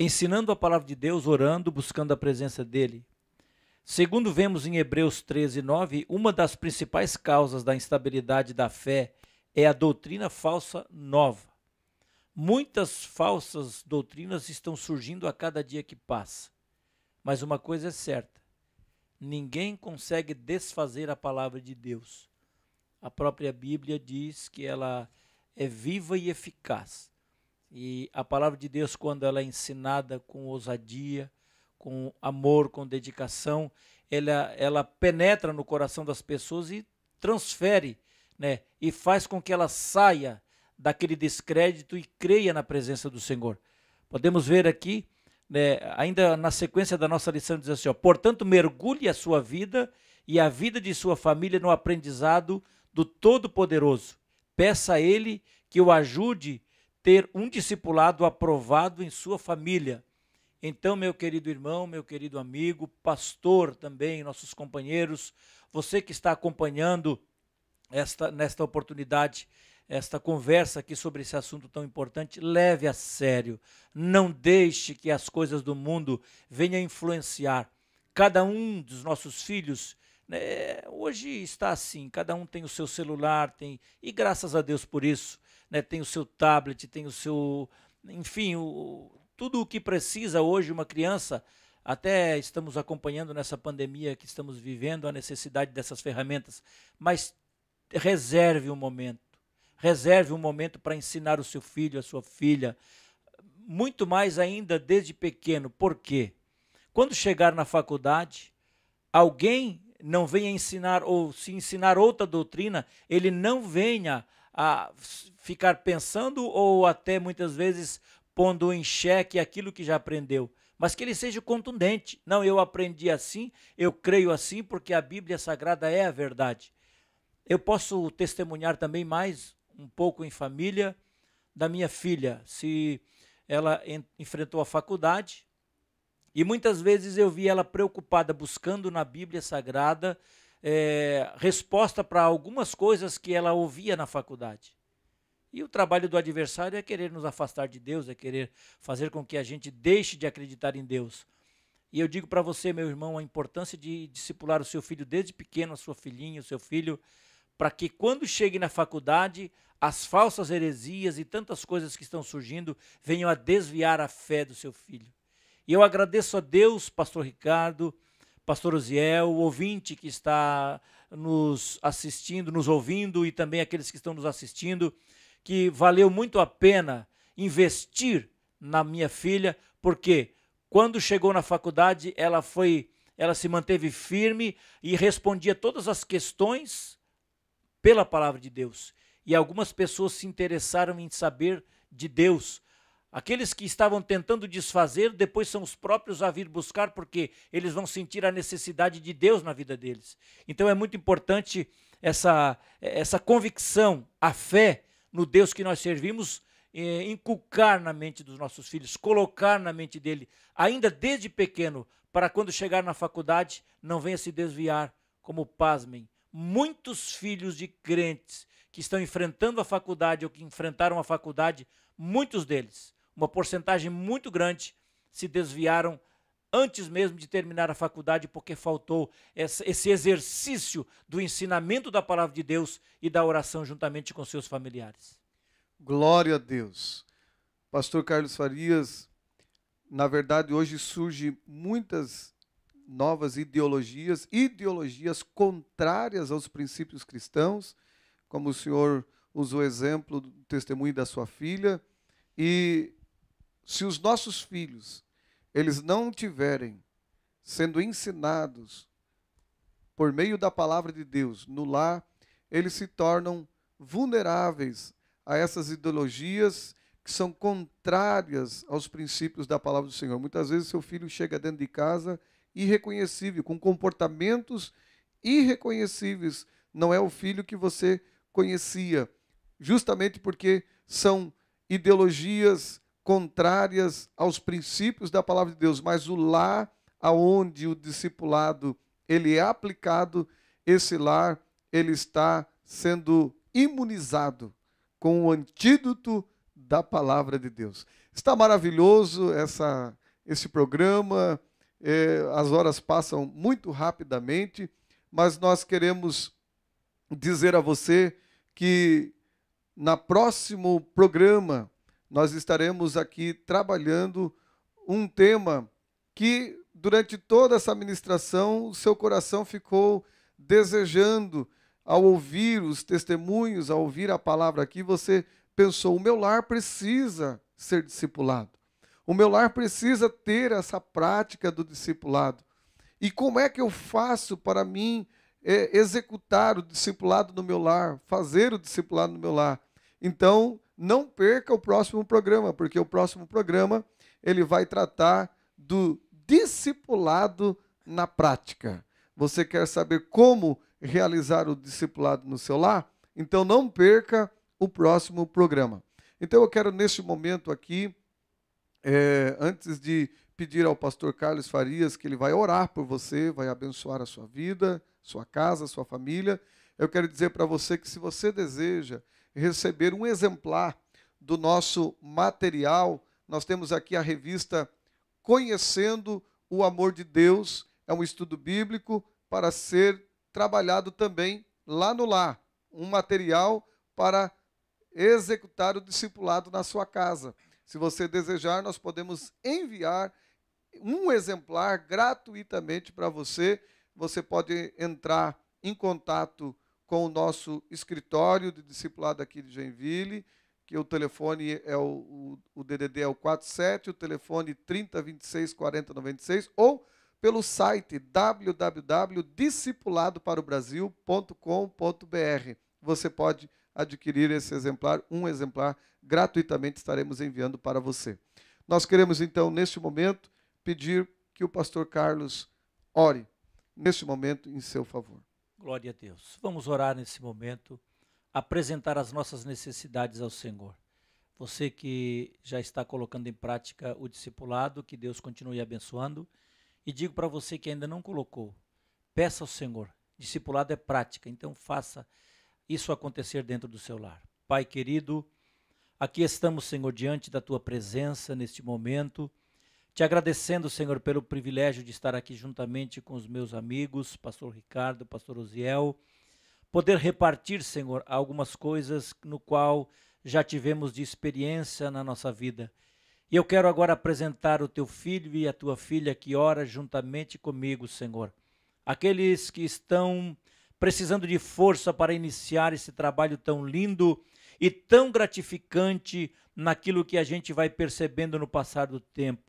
ensinando a palavra de Deus, orando, buscando a presença dele. Segundo vemos em Hebreus 13, 9, uma das principais causas da instabilidade da fé é a doutrina falsa nova. Muitas falsas doutrinas estão surgindo a cada dia que passa. Mas uma coisa é certa: ninguém consegue desfazer a palavra de Deus. A própria Bíblia diz que ela é viva e eficaz e a palavra de Deus, quando ela é ensinada com ousadia, com amor, com dedicação, ela, ela penetra no coração das pessoas e transfere, né? E faz com que ela saia daquele descrédito e creia na presença do Senhor. Podemos ver aqui, né, ainda na sequência da nossa lição, diz assim: ó, portanto, mergulhe a sua vida e a vida de sua família no aprendizado do Todo-Poderoso. Peça a Ele que o ajude ter um discipulado aprovado em sua família. Então, meu querido irmão, meu querido amigo, pastor também, nossos companheiros, você que está acompanhando esta, nesta oportunidade, esta conversa aqui sobre esse assunto tão importante, leve a sério. Não deixe que as coisas do mundo venham influenciar cada um dos nossos filhos. Né, hoje está assim, cada um tem o seu celular, tem e graças a Deus por isso né, tem o seu tablet, tem o seu. Enfim, o, tudo o que precisa hoje uma criança. Até estamos acompanhando nessa pandemia que estamos vivendo a necessidade dessas ferramentas, mas reserve um momento. Reserve um momento para ensinar o seu filho, a sua filha, muito mais ainda desde pequeno. Por quê? Quando chegar na faculdade, alguém não venha ensinar ou se ensinar outra doutrina, ele não venha a ficar pensando ou até muitas vezes pondo em xeque aquilo que já aprendeu, mas que ele seja contundente. Não, eu aprendi assim, eu creio assim, porque a Bíblia Sagrada é a verdade. Eu posso testemunhar também mais um pouco em família da minha filha, se ela enfrentou a faculdade e muitas vezes eu vi ela preocupada buscando na Bíblia Sagrada é, resposta para algumas coisas que ela ouvia na faculdade. E o trabalho do adversário é querer nos afastar de Deus, é querer fazer com que a gente deixe de acreditar em Deus. E eu digo para você, meu irmão, a importância de discipular o seu filho desde pequeno, a sua filhinha, o seu filho, para que quando chegue na faculdade, as falsas heresias e tantas coisas que estão surgindo venham a desviar a fé do seu filho. E eu agradeço a Deus, pastor Ricardo, pastor Uziel, o ouvinte que está nos assistindo, nos ouvindo e também aqueles que estão nos assistindo, que valeu muito a pena investir na minha filha, porque quando chegou na faculdade, ela foi, ela se manteve firme e respondia todas as questões pela palavra de Deus. E algumas pessoas se interessaram em saber de Deus Aqueles que estavam tentando desfazer, depois são os próprios a vir buscar, porque eles vão sentir a necessidade de Deus na vida deles. Então é muito importante essa, essa convicção, a fé no Deus que nós servimos, é, inculcar na mente dos nossos filhos, colocar na mente dele, ainda desde pequeno, para quando chegar na faculdade, não venha se desviar, como pasmem. Muitos filhos de crentes que estão enfrentando a faculdade ou que enfrentaram a faculdade, muitos deles uma porcentagem muito grande se desviaram antes mesmo de terminar a faculdade, porque faltou esse exercício do ensinamento da palavra de Deus e da oração juntamente com seus familiares. Glória a Deus. Pastor Carlos Farias, na verdade, hoje surgem muitas novas ideologias, ideologias contrárias aos princípios cristãos, como o senhor usou exemplo do testemunho da sua filha, e se os nossos filhos eles não tiverem sendo ensinados por meio da palavra de Deus no lar, eles se tornam vulneráveis a essas ideologias que são contrárias aos princípios da palavra do Senhor. Muitas vezes seu filho chega dentro de casa irreconhecível, com comportamentos irreconhecíveis. Não é o filho que você conhecia, justamente porque são ideologias contrárias aos princípios da palavra de Deus, mas o lar aonde o discipulado ele é aplicado, esse lar ele está sendo imunizado com o antídoto da palavra de Deus. Está maravilhoso essa, esse programa, é, as horas passam muito rapidamente, mas nós queremos dizer a você que na próximo programa nós estaremos aqui trabalhando um tema que durante toda essa ministração o seu coração ficou desejando ao ouvir os testemunhos, ao ouvir a palavra aqui, você pensou: o meu lar precisa ser discipulado. O meu lar precisa ter essa prática do discipulado. E como é que eu faço para mim é, executar o discipulado no meu lar, fazer o discipulado no meu lar? Então, não perca o próximo programa, porque o próximo programa ele vai tratar do discipulado na prática. Você quer saber como realizar o discipulado no seu lar? Então não perca o próximo programa. Então eu quero neste momento aqui, é, antes de pedir ao pastor Carlos Farias que ele vai orar por você, vai abençoar a sua vida, sua casa, sua família, eu quero dizer para você que se você deseja receber um exemplar do nosso material. Nós temos aqui a revista Conhecendo o Amor de Deus, é um estudo bíblico para ser trabalhado também lá no lar, um material para executar o discipulado na sua casa. Se você desejar, nós podemos enviar um exemplar gratuitamente para você. Você pode entrar em contato com o nosso escritório de discipulado aqui de Joinville, que o telefone é o, o, o DDD é o 47, o telefone 3026 4096 ou pelo site www.discipuladoparobrasil.com.br. Você pode adquirir esse exemplar, um exemplar gratuitamente estaremos enviando para você. Nós queremos então neste momento pedir que o pastor Carlos ore neste momento em seu favor. Glória a Deus. Vamos orar nesse momento, apresentar as nossas necessidades ao Senhor. Você que já está colocando em prática o discipulado, que Deus continue abençoando. E digo para você que ainda não colocou, peça ao Senhor. Discipulado é prática, então faça isso acontecer dentro do seu lar. Pai querido, aqui estamos, Senhor, diante da tua presença neste momento te agradecendo, Senhor, pelo privilégio de estar aqui juntamente com os meus amigos, pastor Ricardo, pastor Osiel, poder repartir, Senhor, algumas coisas no qual já tivemos de experiência na nossa vida. E eu quero agora apresentar o teu filho e a tua filha que ora juntamente comigo, Senhor. Aqueles que estão precisando de força para iniciar esse trabalho tão lindo e tão gratificante naquilo que a gente vai percebendo no passar do tempo.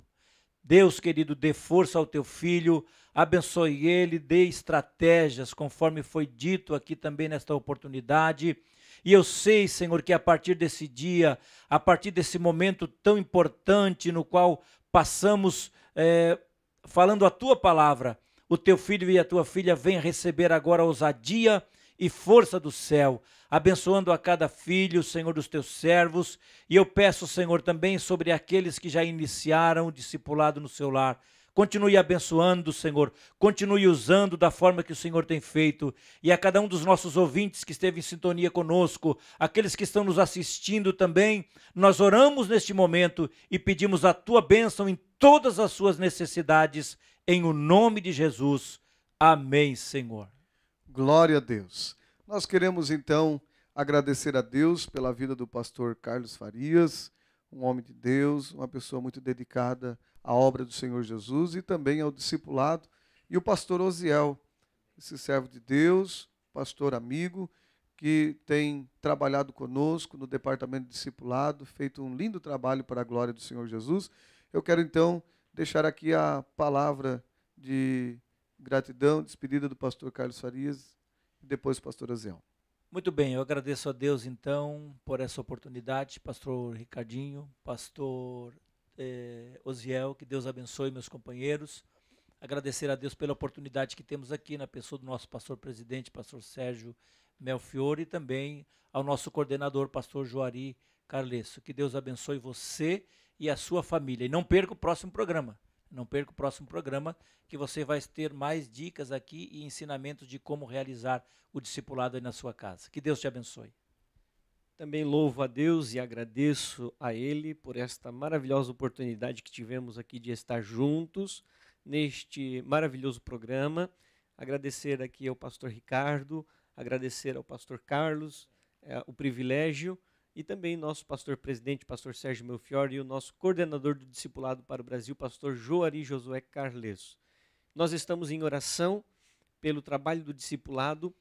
Deus querido, dê força ao teu filho, abençoe ele, dê estratégias, conforme foi dito aqui também nesta oportunidade. E eu sei, Senhor, que a partir desse dia, a partir desse momento tão importante no qual passamos é, falando a tua palavra, o teu filho e a tua filha vêm receber agora ousadia e força do céu abençoando a cada filho, Senhor, dos teus servos. E eu peço, Senhor, também sobre aqueles que já iniciaram o discipulado no seu lar. Continue abençoando, Senhor. Continue usando da forma que o Senhor tem feito. E a cada um dos nossos ouvintes que esteve em sintonia conosco, aqueles que estão nos assistindo também, nós oramos neste momento e pedimos a tua bênção em todas as suas necessidades, em o nome de Jesus. Amém, Senhor. Glória a Deus. Nós queremos então agradecer a Deus pela vida do pastor Carlos Farias, um homem de Deus, uma pessoa muito dedicada à obra do Senhor Jesus e também ao discipulado, e o pastor Osiel, esse servo de Deus, pastor amigo, que tem trabalhado conosco no departamento de discipulado, feito um lindo trabalho para a glória do Senhor Jesus. Eu quero então deixar aqui a palavra de gratidão, despedida do pastor Carlos Farias e depois o pastor Azeão. Muito bem, eu agradeço a Deus então por essa oportunidade, pastor Ricardinho, pastor eh, Osiel, que Deus abençoe meus companheiros. Agradecer a Deus pela oportunidade que temos aqui na pessoa do nosso pastor presidente, pastor Sérgio Melfiore, e também ao nosso coordenador, pastor Joari Carlesso. Que Deus abençoe você e a sua família. E não perca o próximo programa. Não perca o próximo programa, que você vai ter mais dicas aqui e ensinamentos de como realizar o discipulado aí na sua casa. Que Deus te abençoe. Também louvo a Deus e agradeço a Ele por esta maravilhosa oportunidade que tivemos aqui de estar juntos neste maravilhoso programa. Agradecer aqui ao pastor Ricardo, agradecer ao pastor Carlos é, o privilégio e também nosso pastor presidente, pastor Sérgio melfiore e o nosso coordenador do discipulado para o Brasil, pastor Joari Josué Carles. Nós estamos em oração pelo trabalho do discipulado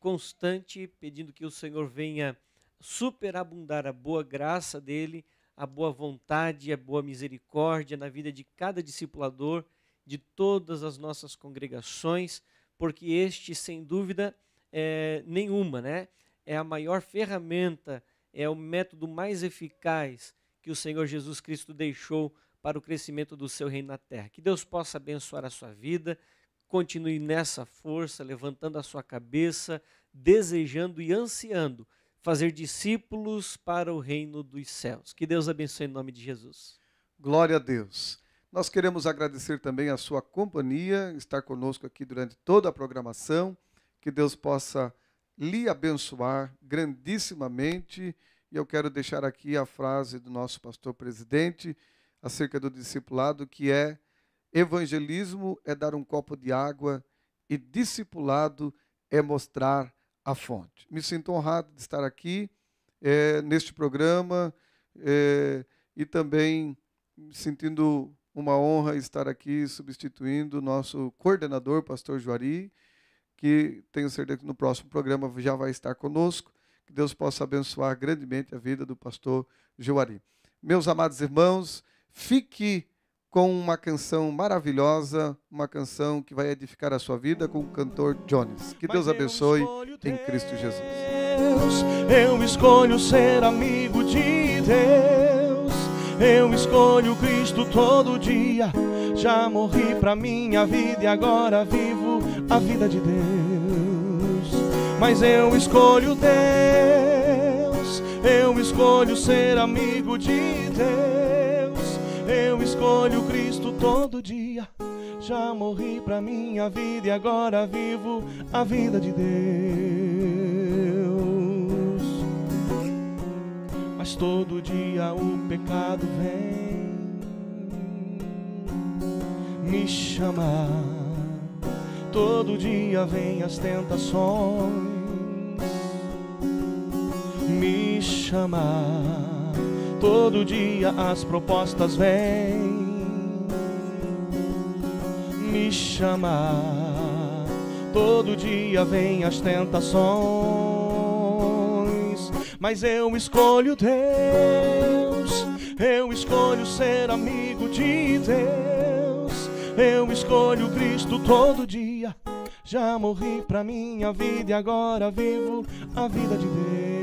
constante, pedindo que o Senhor venha superabundar a boa graça dele, a boa vontade, a boa misericórdia na vida de cada discipulador, de todas as nossas congregações, porque este, sem dúvida é, nenhuma, né, é a maior ferramenta é o método mais eficaz que o Senhor Jesus Cristo deixou para o crescimento do seu reino na terra. Que Deus possa abençoar a sua vida, continue nessa força, levantando a sua cabeça, desejando e ansiando fazer discípulos para o reino dos céus. Que Deus abençoe em nome de Jesus. Glória a Deus. Nós queremos agradecer também a sua companhia, estar conosco aqui durante toda a programação. Que Deus possa lhe abençoar grandissimamente. E eu quero deixar aqui a frase do nosso pastor presidente acerca do discipulado, que é: evangelismo é dar um copo de água e discipulado é mostrar a fonte. Me sinto honrado de estar aqui é, neste programa é, e também sentindo uma honra estar aqui substituindo o nosso coordenador, pastor Juari que tenho certeza que no próximo programa já vai estar conosco. Que Deus possa abençoar grandemente a vida do pastor Joari. Meus amados irmãos, fique com uma canção maravilhosa, uma canção que vai edificar a sua vida com o cantor Jones. Que Deus abençoe em Cristo Jesus. Eu escolho ser amigo de Deus. Eu escolho Cristo todo dia. Já morri pra minha vida e agora vivo a vida de Deus. Mas eu escolho Deus, eu escolho ser amigo de Deus, eu escolho Cristo todo dia. Já morri pra minha vida e agora vivo a vida de Deus. Mas todo dia o pecado vem me chamar todo dia vem as tentações me chamar. Todo dia as propostas vêm me chamar. Todo dia vem as tentações, mas eu escolho Deus. Eu escolho ser amigo de Deus. Eu escolho Cristo todo dia. Já morri pra minha vida e agora vivo a vida de Deus.